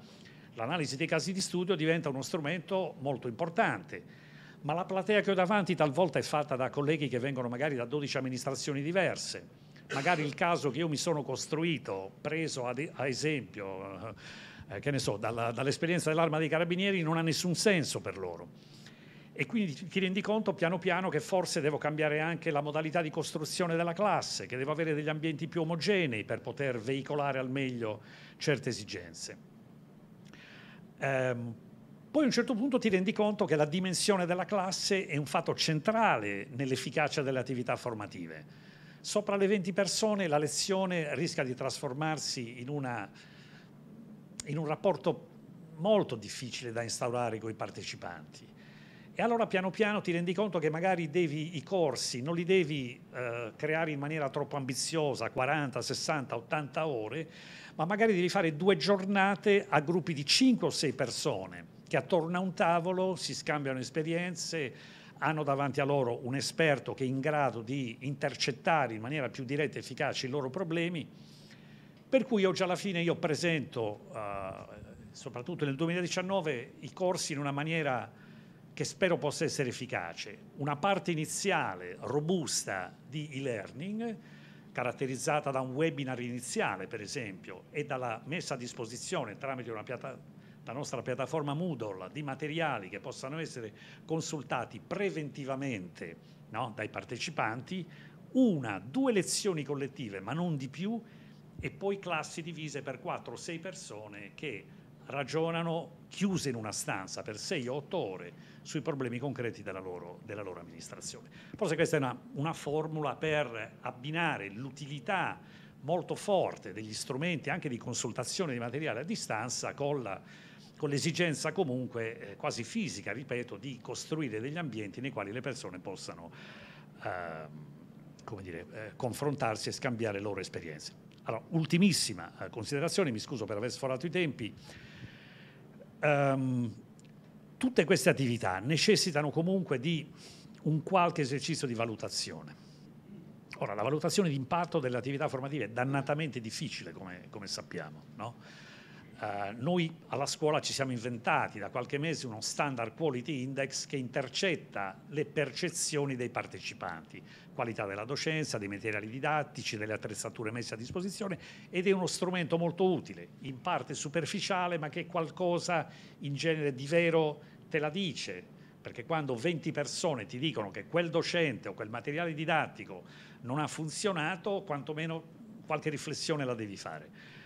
L'analisi dei casi di studio diventa uno strumento molto importante ma la platea che ho davanti talvolta è fatta da colleghi che vengono magari da 12 amministrazioni diverse. Magari il caso che io mi sono costruito, preso ad, a esempio, eh, che ne so, dalla, dall'esperienza dell'arma dei carabinieri, non ha nessun senso per loro. E quindi ti rendi conto piano piano che forse devo cambiare anche la modalità di costruzione della classe, che devo avere degli ambienti più omogenei per poter veicolare al meglio certe esigenze. Ehm, poi a un certo punto ti rendi conto che la dimensione della classe è un fatto centrale nell'efficacia delle attività formative. Sopra le 20 persone la lezione rischia di trasformarsi in, una, in un rapporto molto difficile da instaurare con i partecipanti. E allora piano piano ti rendi conto che magari devi, i corsi non li devi eh, creare in maniera troppo ambiziosa, 40, 60, 80 ore, ma magari devi fare due giornate a gruppi di 5 o 6 persone che attorno a un tavolo si scambiano esperienze, hanno davanti a loro un esperto che è in grado di intercettare in maniera più diretta e efficace i loro problemi, per cui oggi alla fine io presento, eh, soprattutto nel 2019, i corsi in una maniera che spero possa essere efficace. Una parte iniziale, robusta, di e-learning, caratterizzata da un webinar iniziale, per esempio, e dalla messa a disposizione tramite una piattaforma la nostra piattaforma Moodle di materiali che possano essere consultati preventivamente no, dai partecipanti, una, due lezioni collettive, ma non di più, e poi classi divise per 4 o 6 persone che ragionano chiuse in una stanza per 6 o 8 ore sui problemi concreti della loro, della loro amministrazione. Forse questa è una, una formula per abbinare l'utilità molto forte degli strumenti anche di consultazione di materiale a distanza con la con l'esigenza comunque eh, quasi fisica, ripeto, di costruire degli ambienti nei quali le persone possano eh, dire, eh, confrontarsi e scambiare le loro esperienze. Allora, ultimissima eh, considerazione, mi scuso per aver sforato i tempi. Um, tutte queste attività necessitano comunque di un qualche esercizio di valutazione. Ora, la valutazione di impatto delle attività formative è dannatamente difficile, come, come sappiamo, no? Eh, noi alla scuola ci siamo inventati da qualche mese uno standard quality index che intercetta le percezioni dei partecipanti, qualità della docenza, dei materiali didattici, delle attrezzature messe a disposizione ed è uno strumento molto utile, in parte superficiale ma che qualcosa in genere di vero te la dice, perché quando 20 persone ti dicono che quel docente o quel materiale didattico non ha funzionato, quantomeno qualche riflessione la devi fare.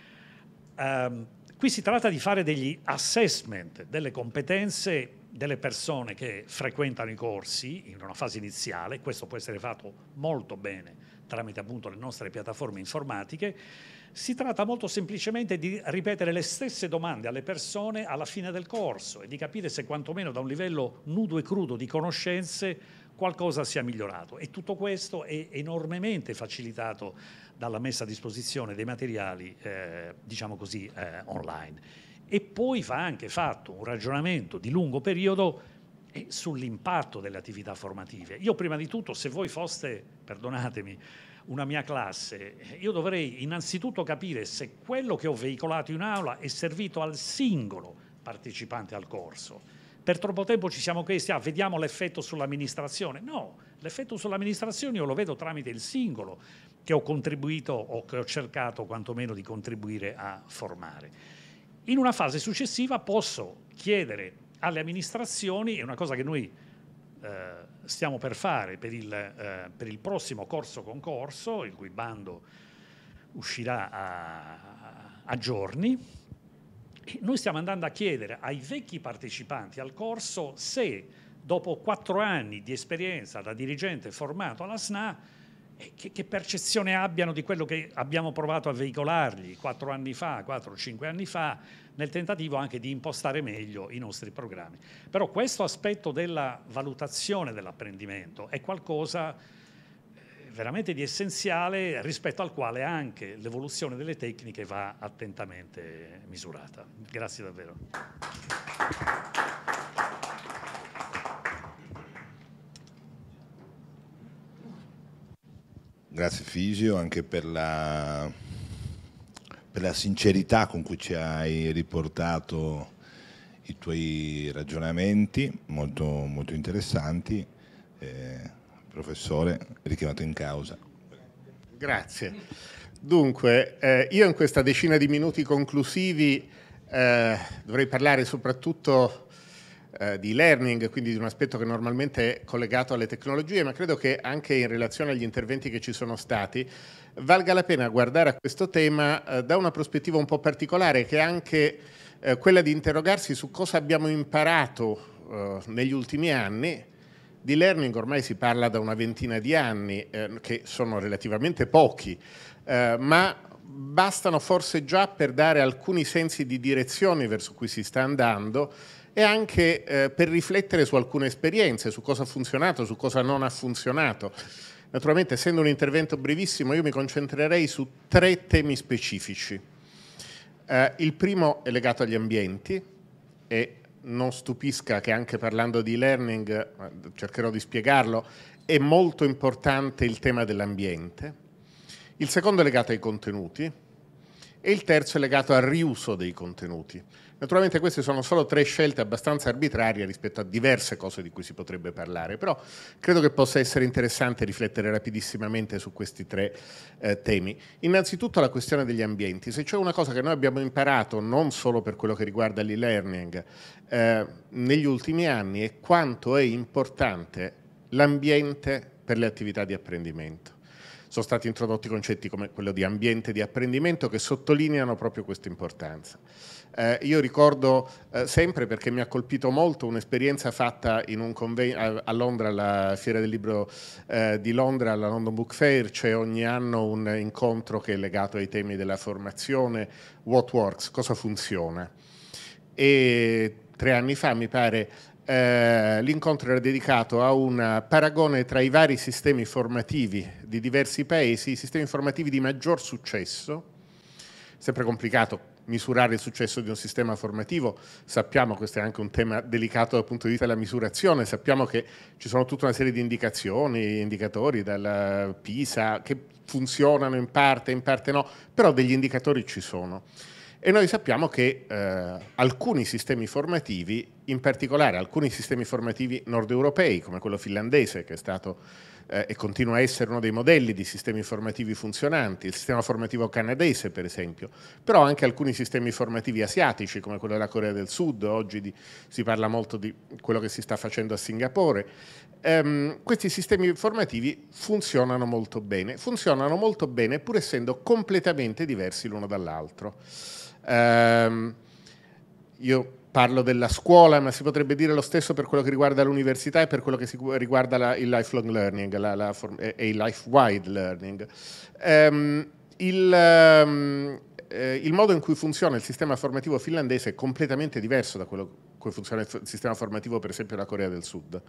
Um, Qui si tratta di fare degli assessment delle competenze delle persone che frequentano i corsi in una fase iniziale, questo può essere fatto molto bene tramite appunto le nostre piattaforme informatiche, si tratta molto semplicemente di ripetere le stesse domande alle persone alla fine del corso e di capire se quantomeno da un livello nudo e crudo di conoscenze qualcosa sia migliorato e tutto questo è enormemente facilitato dalla messa a disposizione dei materiali, eh, diciamo così, eh, online. E poi va anche fatto un ragionamento di lungo periodo eh, sull'impatto delle attività formative. Io prima di tutto, se voi foste, perdonatemi, una mia classe, eh, io dovrei innanzitutto capire se quello che ho veicolato in aula è servito al singolo partecipante al corso per troppo tempo ci siamo chiesti, ah, vediamo l'effetto sull'amministrazione. No, l'effetto sull'amministrazione io lo vedo tramite il singolo che ho contribuito o che ho cercato quantomeno di contribuire a formare. In una fase successiva posso chiedere alle amministrazioni, è una cosa che noi eh, stiamo per fare per il, eh, per il prossimo corso concorso, il cui bando uscirà a, a giorni, noi stiamo andando a chiedere ai vecchi partecipanti al corso se dopo quattro anni di esperienza da dirigente formato alla SNA eh, che, che, percezione abbiano di quello che abbiamo provato a veicolargli quattro anni fa, quattro o cinque anni fa, nel tentativo anche di impostare meglio i nostri programmi. Però questo aspetto della valutazione dell'apprendimento è qualcosa veramente di essenziale rispetto al quale anche l'evoluzione delle tecniche va attentamente misurata. Grazie davvero. Grazie Fisio anche per la, per la sincerità con cui ci hai riportato i tuoi ragionamenti molto, molto interessanti. Eh, professore richiamato in causa. Grazie. Dunque, eh, io in questa decina di minuti conclusivi eh, dovrei parlare soprattutto eh, di learning, quindi di un aspetto che normalmente è collegato alle tecnologie, ma credo che anche in relazione agli interventi che ci sono stati valga la pena guardare a questo tema eh, da una prospettiva un po' particolare, che è anche eh, quella di interrogarsi su cosa abbiamo imparato eh, negli ultimi anni di learning ormai si parla da una ventina di anni, eh, che sono relativamente pochi, eh, ma bastano forse già per dare alcuni sensi di direzione verso cui si sta andando e anche eh, per riflettere su alcune esperienze, su cosa ha funzionato, su cosa non ha funzionato. Naturalmente, essendo un intervento brevissimo, io mi concentrerei su tre temi specifici. Eh, il primo è legato agli ambienti e non stupisca che anche parlando di learning, eh, cercherò di spiegarlo, è molto importante il tema dell'ambiente. Il secondo è legato ai contenuti e il terzo è legato al riuso dei contenuti. Naturalmente queste sono solo tre scelte abbastanza arbitrarie rispetto a diverse cose di cui si potrebbe parlare, però credo che possa essere interessante riflettere rapidissimamente su questi tre eh, temi. Innanzitutto la questione degli ambienti, se c'è una cosa che noi abbiamo imparato non solo per quello che riguarda l'e-learning eh, negli ultimi anni è quanto è importante l'ambiente per le attività di apprendimento sono stati introdotti concetti come quello di ambiente di apprendimento che sottolineano proprio questa importanza. Eh, io ricordo eh, sempre perché mi ha colpito molto un'esperienza fatta un a, a, Londra, alla Fiera del Libro eh, di Londra, alla London Book Fair, c'è ogni anno un incontro che è legato ai temi della formazione, what works, cosa funziona. E tre anni fa, mi pare, eh, l'incontro era dedicato a un paragone tra i vari sistemi formativi di diversi paesi, i sistemi formativi di maggior successo, sempre complicato misurare il successo di un sistema formativo. Sappiamo, questo è anche un tema delicato dal punto di vista della misurazione, sappiamo che ci sono tutta una serie di indicazioni, indicatori dalla PISA che funzionano in parte, in parte no, però degli indicatori ci sono. E noi sappiamo che eh, alcuni sistemi formativi, in particolare alcuni sistemi formativi nord europei, come quello finlandese che è stato eh, e continua a essere uno dei modelli di sistemi formativi funzionanti, il sistema formativo canadese per esempio, però anche alcuni sistemi formativi asiatici come quello della Corea del Sud, oggi di, si parla molto di quello che si sta facendo a Singapore, ehm, questi sistemi formativi funzionano molto bene, funzionano molto bene pur essendo completamente diversi l'uno dall'altro. Ehm, io parlo della scuola, ma si potrebbe dire lo stesso per quello che riguarda l'università e per quello che riguarda la, il lifelong learning la, la, e il life-wide learning. Um, il, um, eh, il modo in cui funziona il sistema formativo finlandese è completamente diverso da quello in cui funziona il sistema formativo, per esempio, della Corea del Sud.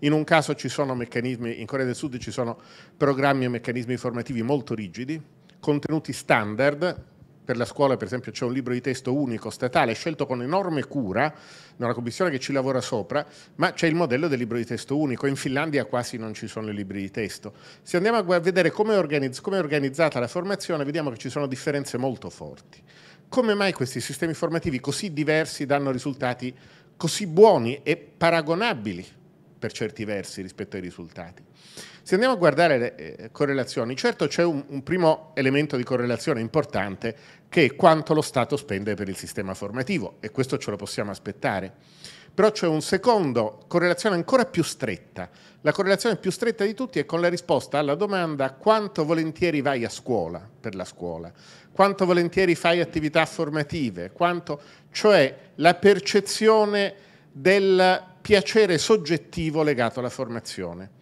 In un caso ci sono meccanismi, in Corea del Sud ci sono programmi e meccanismi formativi molto rigidi, contenuti standard, per la scuola, per esempio, c'è un libro di testo unico statale scelto con enorme cura da una commissione che ci lavora sopra, ma c'è il modello del libro di testo unico. In Finlandia quasi non ci sono i libri di testo. Se andiamo a vedere come organizz- come è organizzata la formazione, vediamo che ci sono differenze molto forti. Come mai questi sistemi formativi così diversi danno risultati così buoni e paragonabili per certi versi rispetto ai risultati? Se andiamo a guardare le eh, correlazioni, certo c'è un, un, primo elemento di correlazione importante che è quanto lo Stato spende per il sistema formativo e questo ce lo possiamo aspettare. Però c'è un secondo correlazione ancora più stretta. La correlazione più stretta di tutti è con la risposta alla domanda quanto volentieri vai a scuola per la scuola, quanto volentieri fai attività formative, quanto, cioè la percezione del piacere soggettivo legato alla formazione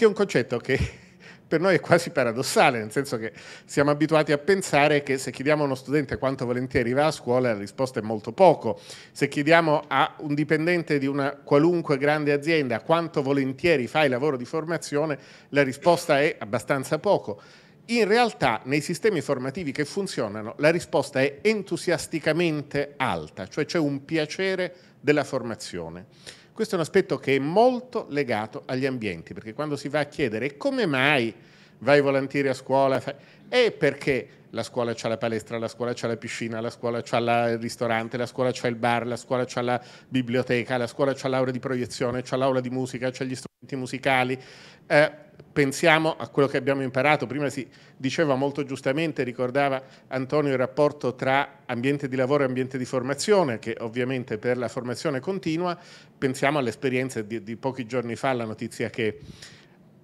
che è un concetto che per noi è quasi paradossale, nel senso che siamo abituati a pensare che se chiediamo a uno studente quanto volentieri va a scuola, la risposta è molto poco. Se chiediamo a un dipendente di una qualunque grande azienda quanto volentieri fa il lavoro di formazione, la risposta è abbastanza poco. In realtà nei sistemi formativi che funzionano la risposta è entusiasticamente alta, cioè c'è un piacere della formazione. Questo è un aspetto che è molto legato agli ambienti, perché quando si va a chiedere come mai vai volentieri a scuola, è perché la scuola c'ha la palestra, la scuola c'ha la piscina, la scuola c'ha il ristorante, la scuola c'ha il bar, la scuola c'ha la biblioteca, la scuola c'ha l'aula di proiezione, c'ha l'aula di musica, c'ha gli strumenti musicali. Eh, pensiamo a quello che abbiamo imparato, prima si diceva molto giustamente, ricordava Antonio il rapporto tra ambiente di lavoro e ambiente di formazione, che ovviamente per la formazione continua, pensiamo all'esperienza di, di pochi giorni fa, la notizia che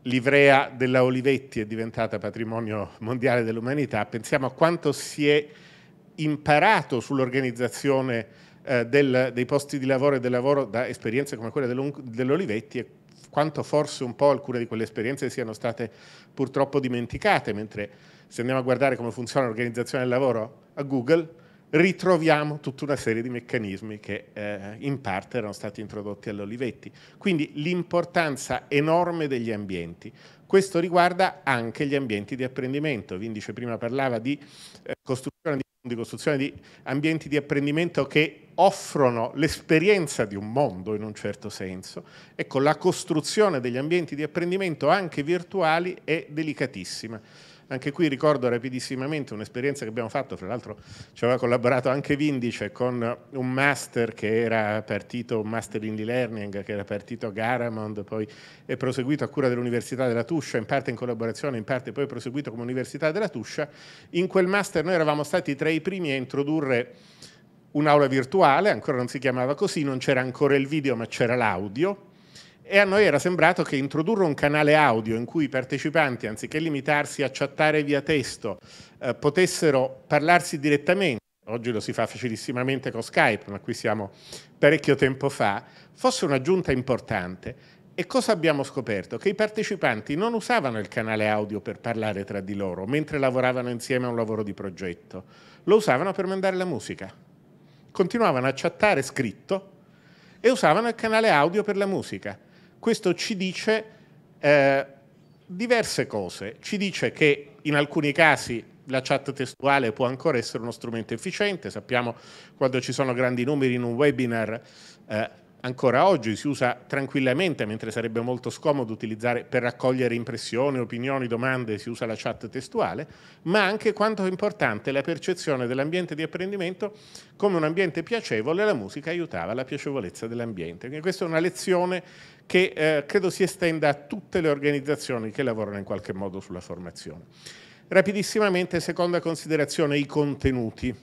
l'ivrea della Olivetti è diventata patrimonio mondiale dell'umanità, pensiamo a quanto si è imparato sull'organizzazione eh, dei posti di lavoro e del lavoro da esperienze come quella dell'Olivetti quanto forse un po' alcune di quelle esperienze siano state purtroppo dimenticate, mentre se andiamo a guardare come funziona l'organizzazione del lavoro a Google, ritroviamo tutta una serie di meccanismi che eh, in parte erano stati introdotti all'Olivetti. Quindi l'importanza enorme degli ambienti. Questo riguarda anche gli ambienti di apprendimento. Vindice prima parlava di eh, costruzione di di costruzione di ambienti di apprendimento che offrono l'esperienza di un mondo in un certo senso. Ecco, la costruzione degli ambienti di apprendimento anche virtuali è delicatissima anche qui ricordo rapidissimamente un'esperienza che abbiamo fatto, fra l'altro ci aveva collaborato anche Vindice con un master che era partito, un master in e-learning che era partito a Garamond, poi è proseguito a cura dell'Università della Tuscia, in parte in collaborazione, in parte poi è proseguito come Università della Tuscia. In quel master noi eravamo stati tra i primi a introdurre un'aula virtuale, ancora non si chiamava così, non c'era ancora il video ma c'era l'audio e a noi era sembrato che introdurre un canale audio in cui i partecipanti, anziché limitarsi a chattare via testo, eh, potessero parlarsi direttamente, oggi lo si fa facilissimamente con Skype, ma qui siamo parecchio tempo fa, fosse un'aggiunta importante. E cosa abbiamo scoperto? Che i partecipanti non usavano il canale audio per parlare tra di loro, mentre lavoravano insieme a un lavoro di progetto, lo usavano per mandare la musica. Continuavano a chattare scritto e usavano il canale audio per la musica. Questo ci dice eh, diverse cose. Ci dice che in alcuni casi la chat testuale può ancora essere uno strumento efficiente. Sappiamo quando ci sono grandi numeri in un webinar eh, ancora oggi si usa tranquillamente, mentre sarebbe molto scomodo utilizzare per raccogliere impressioni, opinioni, domande, si usa la chat testuale, ma anche quanto è importante la percezione dell'ambiente di apprendimento come un ambiente piacevole, la musica aiutava la piacevolezza dell'ambiente. Quindi questa è una lezione che eh, credo si estenda a tutte le organizzazioni che lavorano in qualche modo sulla formazione. Rapidissimamente, seconda considerazione, i contenuti.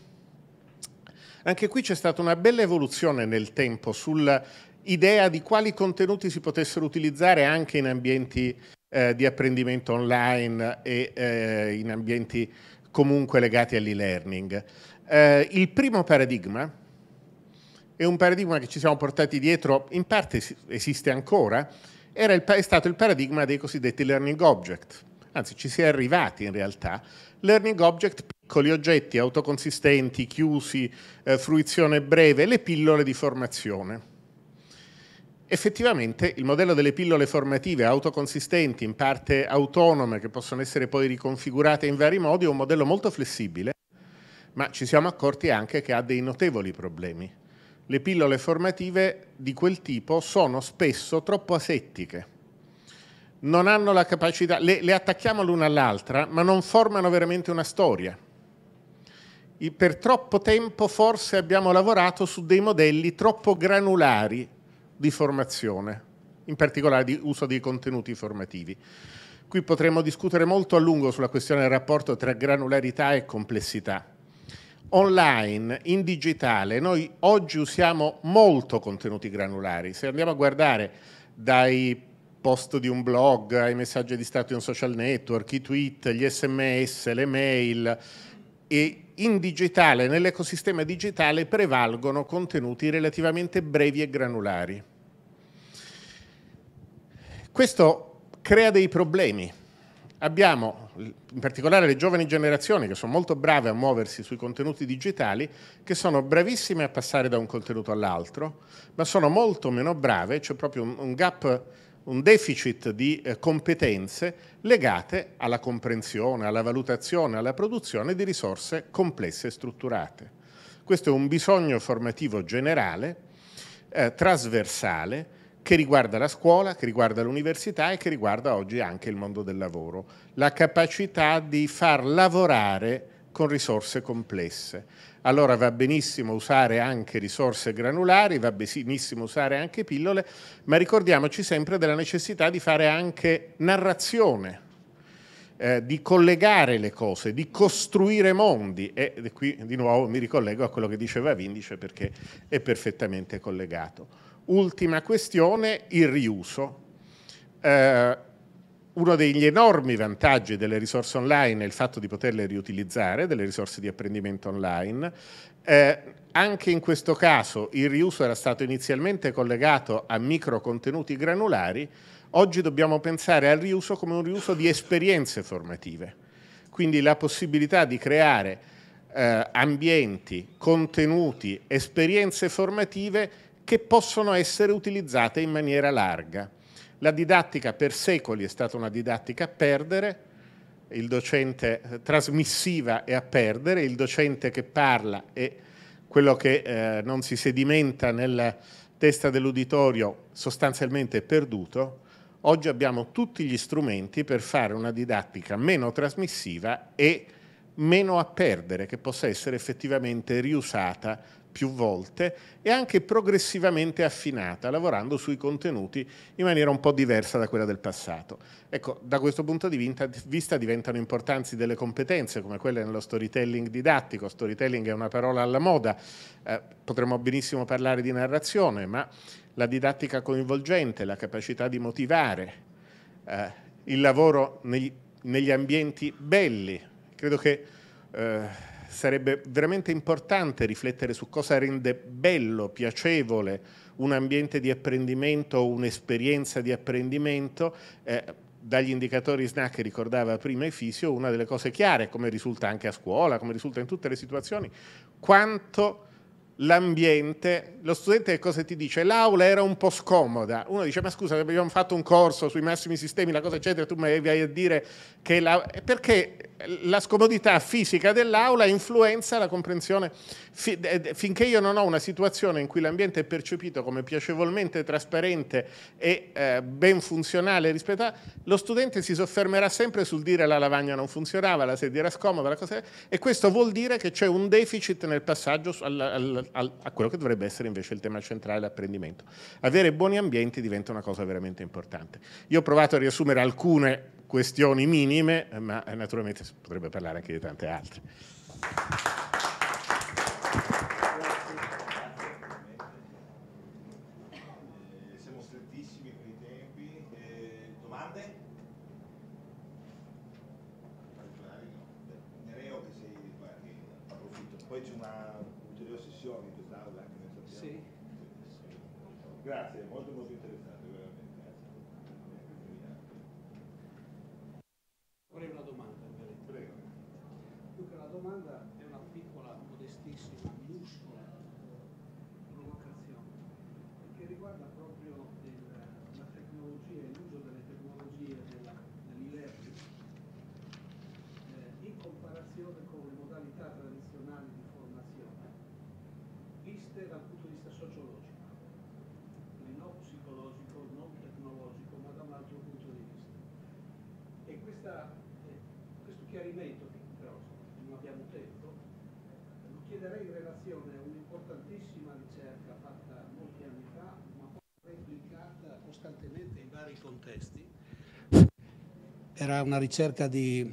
Anche qui c'è stata una bella evoluzione nel tempo sull'idea di quali contenuti si potessero utilizzare anche in ambienti eh, di apprendimento online e eh, in ambienti comunque legati all'e-learning. Eh, il primo paradigma è un paradigma che ci siamo portati dietro, in parte esiste ancora, il, è stato il paradigma dei cosiddetti learning object. Anzi, ci si è arrivati in realtà. Learning object piccoli oggetti autoconsistenti, chiusi, eh, fruizione breve, le pillole di formazione. Effettivamente il modello delle pillole formative autoconsistenti, in parte autonome, che possono essere poi riconfigurate in vari modi, è un modello molto flessibile, ma ci siamo accorti anche che ha dei notevoli problemi. Le pillole formative di quel tipo sono spesso troppo asettiche. Non hanno la capacità, le, le attacchiamo l'una all'altra, ma non formano veramente una storia per troppo tempo forse abbiamo lavorato su dei modelli troppo granulari di formazione, in particolare di uso dei contenuti formativi. Qui potremmo discutere molto a lungo sulla questione del rapporto tra granularità e complessità. Online, in digitale, noi oggi usiamo molto contenuti granulari. Se andiamo a guardare dai post di un blog, ai messaggi di stato di un social network, i tweet, gli sms, le mail, e in digitale, nell'ecosistema digitale, prevalgono contenuti relativamente brevi e granulari. Questo crea dei problemi. Abbiamo, in particolare le giovani generazioni, che sono molto brave a muoversi sui contenuti digitali, che sono bravissime a passare da un contenuto all'altro, ma sono molto meno brave, c'è proprio un, un gap un deficit di eh, competenze legate alla comprensione, alla valutazione, alla produzione di risorse complesse e strutturate. Questo è un bisogno formativo generale, eh, trasversale, che riguarda la scuola, che riguarda l'università e che riguarda oggi anche il mondo del lavoro. La capacità di far lavorare con risorse complesse. Allora va benissimo usare anche risorse granulari, va benissimo usare anche pillole, ma ricordiamoci sempre della necessità di fare anche narrazione, eh, di collegare le cose, di costruire mondi. E qui di nuovo mi ricollego a quello che diceva Vindice perché è perfettamente collegato. Ultima questione, il riuso. Eh, uno degli enormi vantaggi delle risorse online è il fatto di poterle riutilizzare, delle risorse di apprendimento online. Eh, anche in questo caso il riuso era stato inizialmente collegato a micro contenuti granulari, oggi dobbiamo pensare al riuso come un riuso di esperienze formative, quindi la possibilità di creare eh, ambienti, contenuti, esperienze formative che possono essere utilizzate in maniera larga. La didattica per secoli è stata una didattica a perdere, il docente eh, trasmissiva è a perdere, il docente che parla e quello che eh, non si sedimenta nella testa dell'uditorio sostanzialmente è perduto. Oggi abbiamo tutti gli strumenti per fare una didattica meno trasmissiva e meno a perdere, che possa essere effettivamente riusata più volte e anche progressivamente affinata, lavorando sui contenuti in maniera un po' diversa da quella del passato. Ecco, da questo punto di vista diventano importanti delle competenze come quelle nello storytelling didattico. Storytelling è una parola alla moda, eh, potremmo benissimo parlare di narrazione, ma la didattica coinvolgente, la capacità di motivare, eh, il lavoro negli, negli ambienti belli, credo che... Eh, sarebbe veramente importante riflettere su cosa rende bello, piacevole un ambiente di apprendimento, o un'esperienza di apprendimento. Eh, dagli indicatori SNAC che ricordava prima Efisio, una delle cose chiare, come risulta anche a scuola, come risulta in tutte le situazioni, quanto l'ambiente, lo studente che cosa ti dice? L'aula era un po' scomoda. Uno dice, ma scusa, abbiamo fatto un corso sui massimi sistemi, la cosa eccetera, tu mi vai a dire che la... Perché la scomodità fisica dell'aula influenza la comprensione. Finché io non ho una situazione in cui l'ambiente è percepito come piacevolmente trasparente e eh, ben funzionale rispetto a, lo studente si soffermerà sempre sul dire la lavagna non funzionava, la sedia era scomoda, la cosa, e questo vuol dire che c'è un deficit nel passaggio al, al, al, a quello che dovrebbe essere invece il tema centrale, l'apprendimento. Avere buoni ambienti diventa una cosa veramente importante. Io ho provato a riassumere alcune questioni minime, eh, ma eh, naturalmente si potrebbe parlare anche di tante altre. abbiamo detto, lo chiederei in relazione a un'importantissima ricerca fatta molti anni fa, ma poi replicata costantemente in vari contesti. Era una ricerca di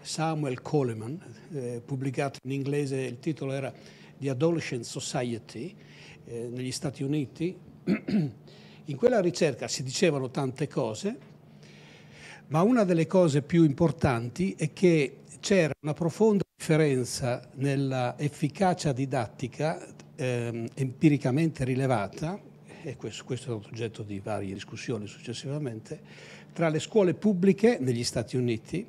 Samuel Coleman, eh, pubblicata in inglese, il titolo era The Adolescent Society eh, negli Stati Uniti. In quella ricerca si dicevano tante cose, ma una delle cose più importanti è che c'era una profonda differenza nella efficacia didattica ehm, empiricamente rilevata, e questo, questo, è stato oggetto di varie discussioni successivamente, tra le scuole pubbliche negli Stati Uniti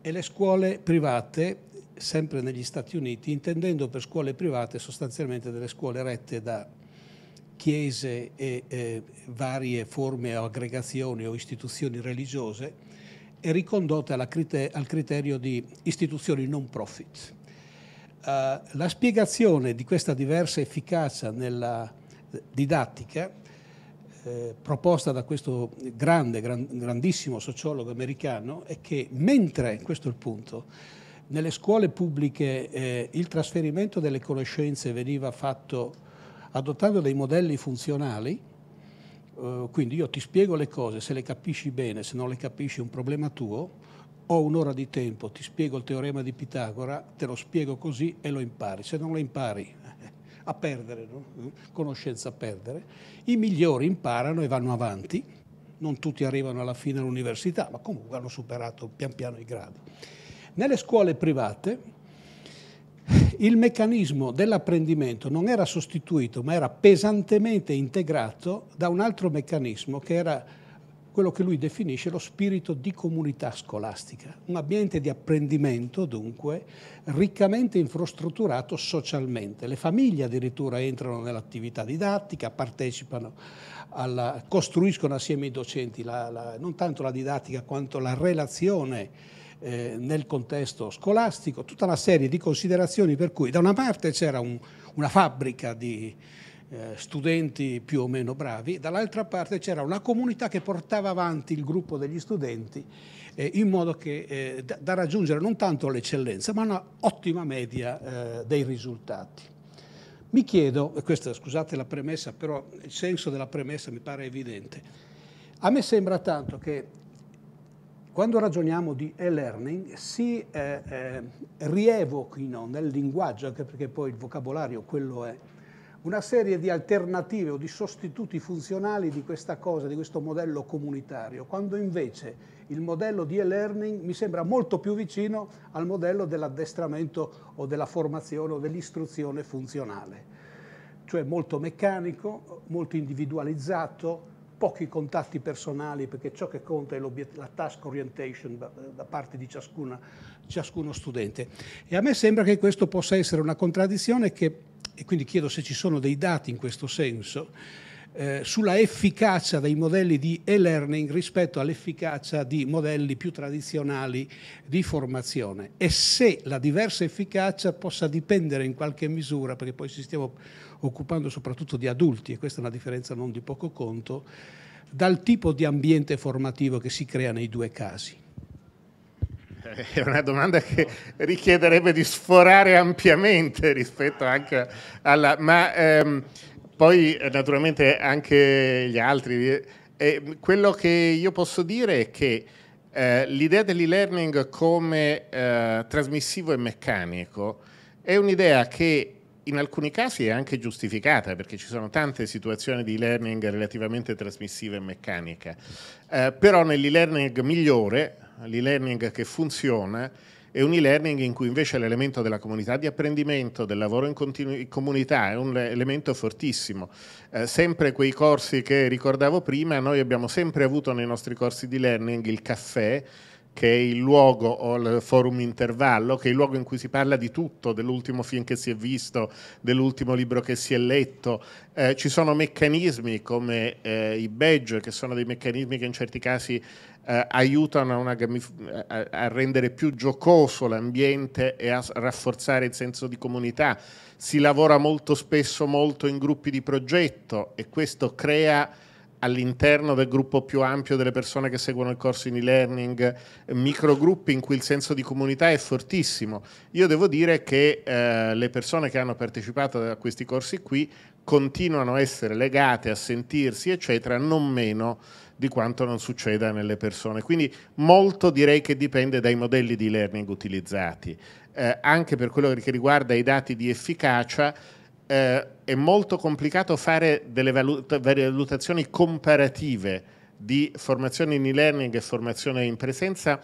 e le scuole private, sempre negli Stati Uniti, intendendo per scuole private sostanzialmente delle scuole rette da chiese e eh, varie forme o aggregazioni o istituzioni religiose e ricondotte crite al criterio di istituzioni non profit. Uh, eh, la spiegazione di questa diversa efficacia nella eh, didattica eh, proposta da questo grande, gran, grandissimo sociologo americano è che mentre, questo è il punto, nelle scuole pubbliche eh, il trasferimento delle conoscenze veniva fatto adottando dei modelli funzionali, Uh, quindi io ti spiego le cose, se le capisci bene, se non le capisci è un problema tuo, ho un'ora di tempo, ti spiego il teorema di Pitagora, te lo spiego così e lo impari. Se non lo impari, a perdere, no? conoscenza a perdere. I migliori imparano e vanno avanti, non tutti arrivano alla fine all'università, ma comunque hanno superato pian piano i gradi. Nelle scuole private il meccanismo dell'apprendimento non era sostituito, ma era pesantemente integrato da un altro meccanismo che era quello che lui definisce lo spirito di comunità scolastica, un ambiente di apprendimento dunque riccamente infrastrutturato socialmente. Le famiglie addirittura entrano nell'attività didattica, partecipano, alla, costruiscono assieme i docenti la, la, non tanto la didattica quanto la relazione eh, nel contesto scolastico, tutta una serie di considerazioni per cui da una parte c'era un, una fabbrica di eh, studenti più o meno bravi, dall'altra parte c'era una comunità che portava avanti il gruppo degli studenti eh, in modo che, eh, da, da, raggiungere non tanto l'eccellenza ma un'ottima media eh, dei risultati. Mi chiedo, e questa scusate la premessa, però il senso della premessa mi pare evidente, a me sembra tanto che quando ragioniamo di e-learning si eh, eh, rievochino nel linguaggio, anche perché poi il vocabolario quello è, una serie di alternative o di sostituti funzionali di questa cosa, di questo modello comunitario, quando invece il modello di e-learning mi sembra molto più vicino al modello dell'addestramento o della formazione o dell'istruzione funzionale, cioè molto meccanico, molto individualizzato, pochi contatti personali perché ciò che conta è la task orientation da parte di ciascuna, ciascuno studente. E a me sembra che questo possa essere una contraddizione che, e quindi chiedo se ci sono dei dati in questo senso, eh, sulla efficacia dei modelli di e-learning rispetto all'efficacia di modelli più tradizionali di formazione e se la diversa efficacia possa dipendere in qualche misura, perché poi ci stiamo occupando soprattutto di adulti, e questa è una differenza non di poco conto, dal tipo di ambiente formativo che si crea nei due casi? Eh, è una domanda che richiederebbe di sforare ampiamente rispetto anche alla... Ma ehm, poi eh, naturalmente anche gli altri... Eh, eh, quello che io posso dire è che eh, l'idea dell'e-learning come eh, trasmissivo e meccanico è un'idea che in alcuni casi è anche giustificata perché ci sono tante situazioni di e learning relativamente trasmissive e meccaniche, eh, però nell'e-learning migliore, l'e-learning che funziona, è un e-learning in cui invece l'elemento della comunità di apprendimento, del lavoro in, continu- in comunità è un elemento fortissimo. Eh, sempre quei corsi che ricordavo prima, noi abbiamo sempre avuto nei nostri corsi di learning il caffè, che è il luogo, o il forum intervallo, che è il luogo in cui si parla di tutto, dell'ultimo film che si è visto, dell'ultimo libro che si è letto. Eh, ci sono meccanismi come eh, i badge, che sono dei meccanismi che in certi casi eh, aiutano a, a, a rendere più giocoso l'ambiente e a rafforzare il senso di comunità. Si lavora molto spesso molto in gruppi di progetto e questo crea all'interno del gruppo più ampio delle persone che seguono il corso in e-learning, microgruppi in cui il senso di comunità è fortissimo. Io devo dire che eh, le persone che hanno partecipato a questi corsi qui continuano a essere legate, a sentirsi, eccetera, non meno di quanto non succeda nelle persone. Quindi molto direi che dipende dai modelli di learning utilizzati. Eh, anche per quello che riguarda i dati di efficacia, eh, è molto complicato fare delle valut- valutazioni comparative di formazione in e-learning e formazione in presenza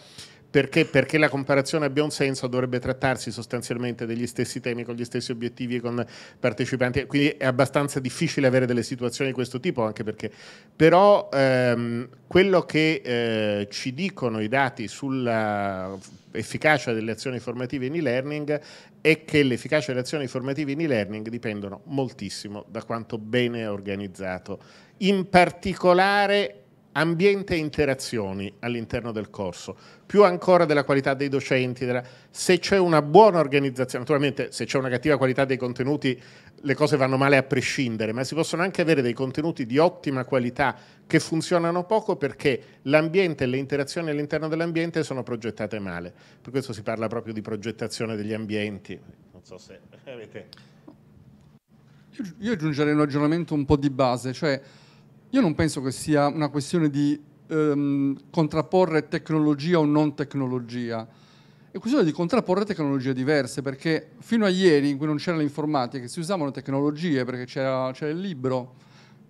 perché? Perché la comparazione abbia un senso dovrebbe trattarsi sostanzialmente degli stessi temi, con gli stessi obiettivi, con partecipanti, quindi è abbastanza difficile avere delle situazioni di questo tipo, anche perché però ehm, quello che eh, ci dicono i dati sulla efficacia delle azioni formative in e-learning è che l'efficacia delle azioni formative in e-learning dipendono moltissimo da quanto bene è organizzato. In particolare ambiente e interazioni all'interno del corso, più ancora della qualità dei docenti, della... se c'è una buona organizzazione, naturalmente se c'è una cattiva qualità dei contenuti le cose vanno male a prescindere, ma si possono anche avere dei contenuti di ottima qualità che funzionano poco perché l'ambiente e le interazioni all'interno dell'ambiente sono progettate male. Per questo si parla proprio di progettazione degli ambienti. Non so se avete... Io aggiungerei un ragionamento un po' di base, cioè io non penso che sia una questione di ehm, contrapporre tecnologia o non tecnologia, è questione di contrapporre tecnologie diverse, perché fino a ieri in cui non c'era l'informatica si usavano tecnologie, perché c'era, il libro,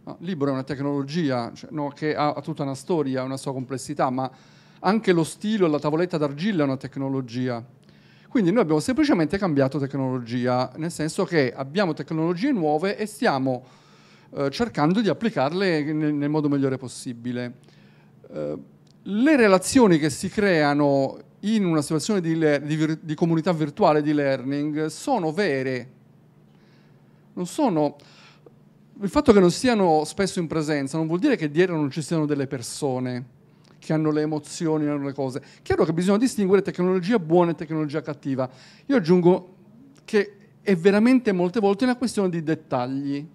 no, il libro è una tecnologia cioè, no, che ha, ha tutta una storia, una sua complessità, ma anche lo stilo e la tavoletta d'argilla è una tecnologia. Quindi noi abbiamo semplicemente cambiato tecnologia, nel senso che abbiamo tecnologie nuove e stiamo eh, cercando di applicarle nel, nel modo migliore possibile. Eh, le relazioni che si creano in una situazione di, di, di comunità virtuale di learning sono vere, non sono... Il fatto che non siano spesso in presenza non vuol dire che dietro non ci siano delle persone che hanno le emozioni, hanno le cose. Chiaro che bisogna distinguere tecnologia buona e tecnologia cattiva. Io aggiungo che è veramente molte volte una questione di dettagli.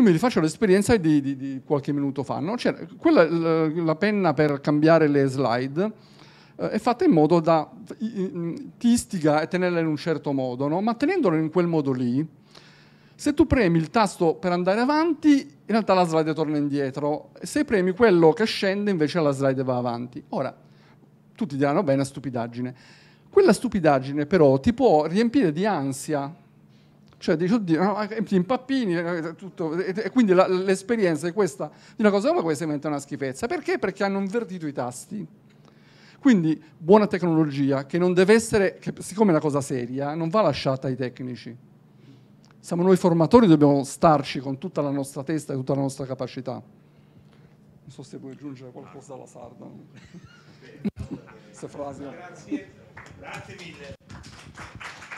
Io mi rifaccio l'esperienza di, di, di qualche minuto fa. No? Quella, la, la, penna per cambiare le slide eh, è fatta in modo da ti istiga a tenerla in un certo modo, no? ma tenendola in quel modo lì, se tu premi il tasto per andare avanti, in realtà la slide torna indietro. Se premi quello che scende, invece la slide va avanti. Ora, tutti diranno, bene, stupidaggine. Quella stupidaggine però ti può riempire di ansia cioè dici, oddio, no, ti pappini, eh, eh, tutto, eh, e, quindi la, l'esperienza è questa, di una cosa come questa diventa una schifezza. Perché? Perché hanno invertito i tasti. Quindi buona tecnologia che non deve essere, che, siccome è una cosa seria, non va lasciata ai tecnici. Siamo noi formatori, dobbiamo starci con tutta la nostra testa e tutta la nostra capacità. Non so se puoi aggiungere qualcosa alla sarda. Grazie, grazie mille.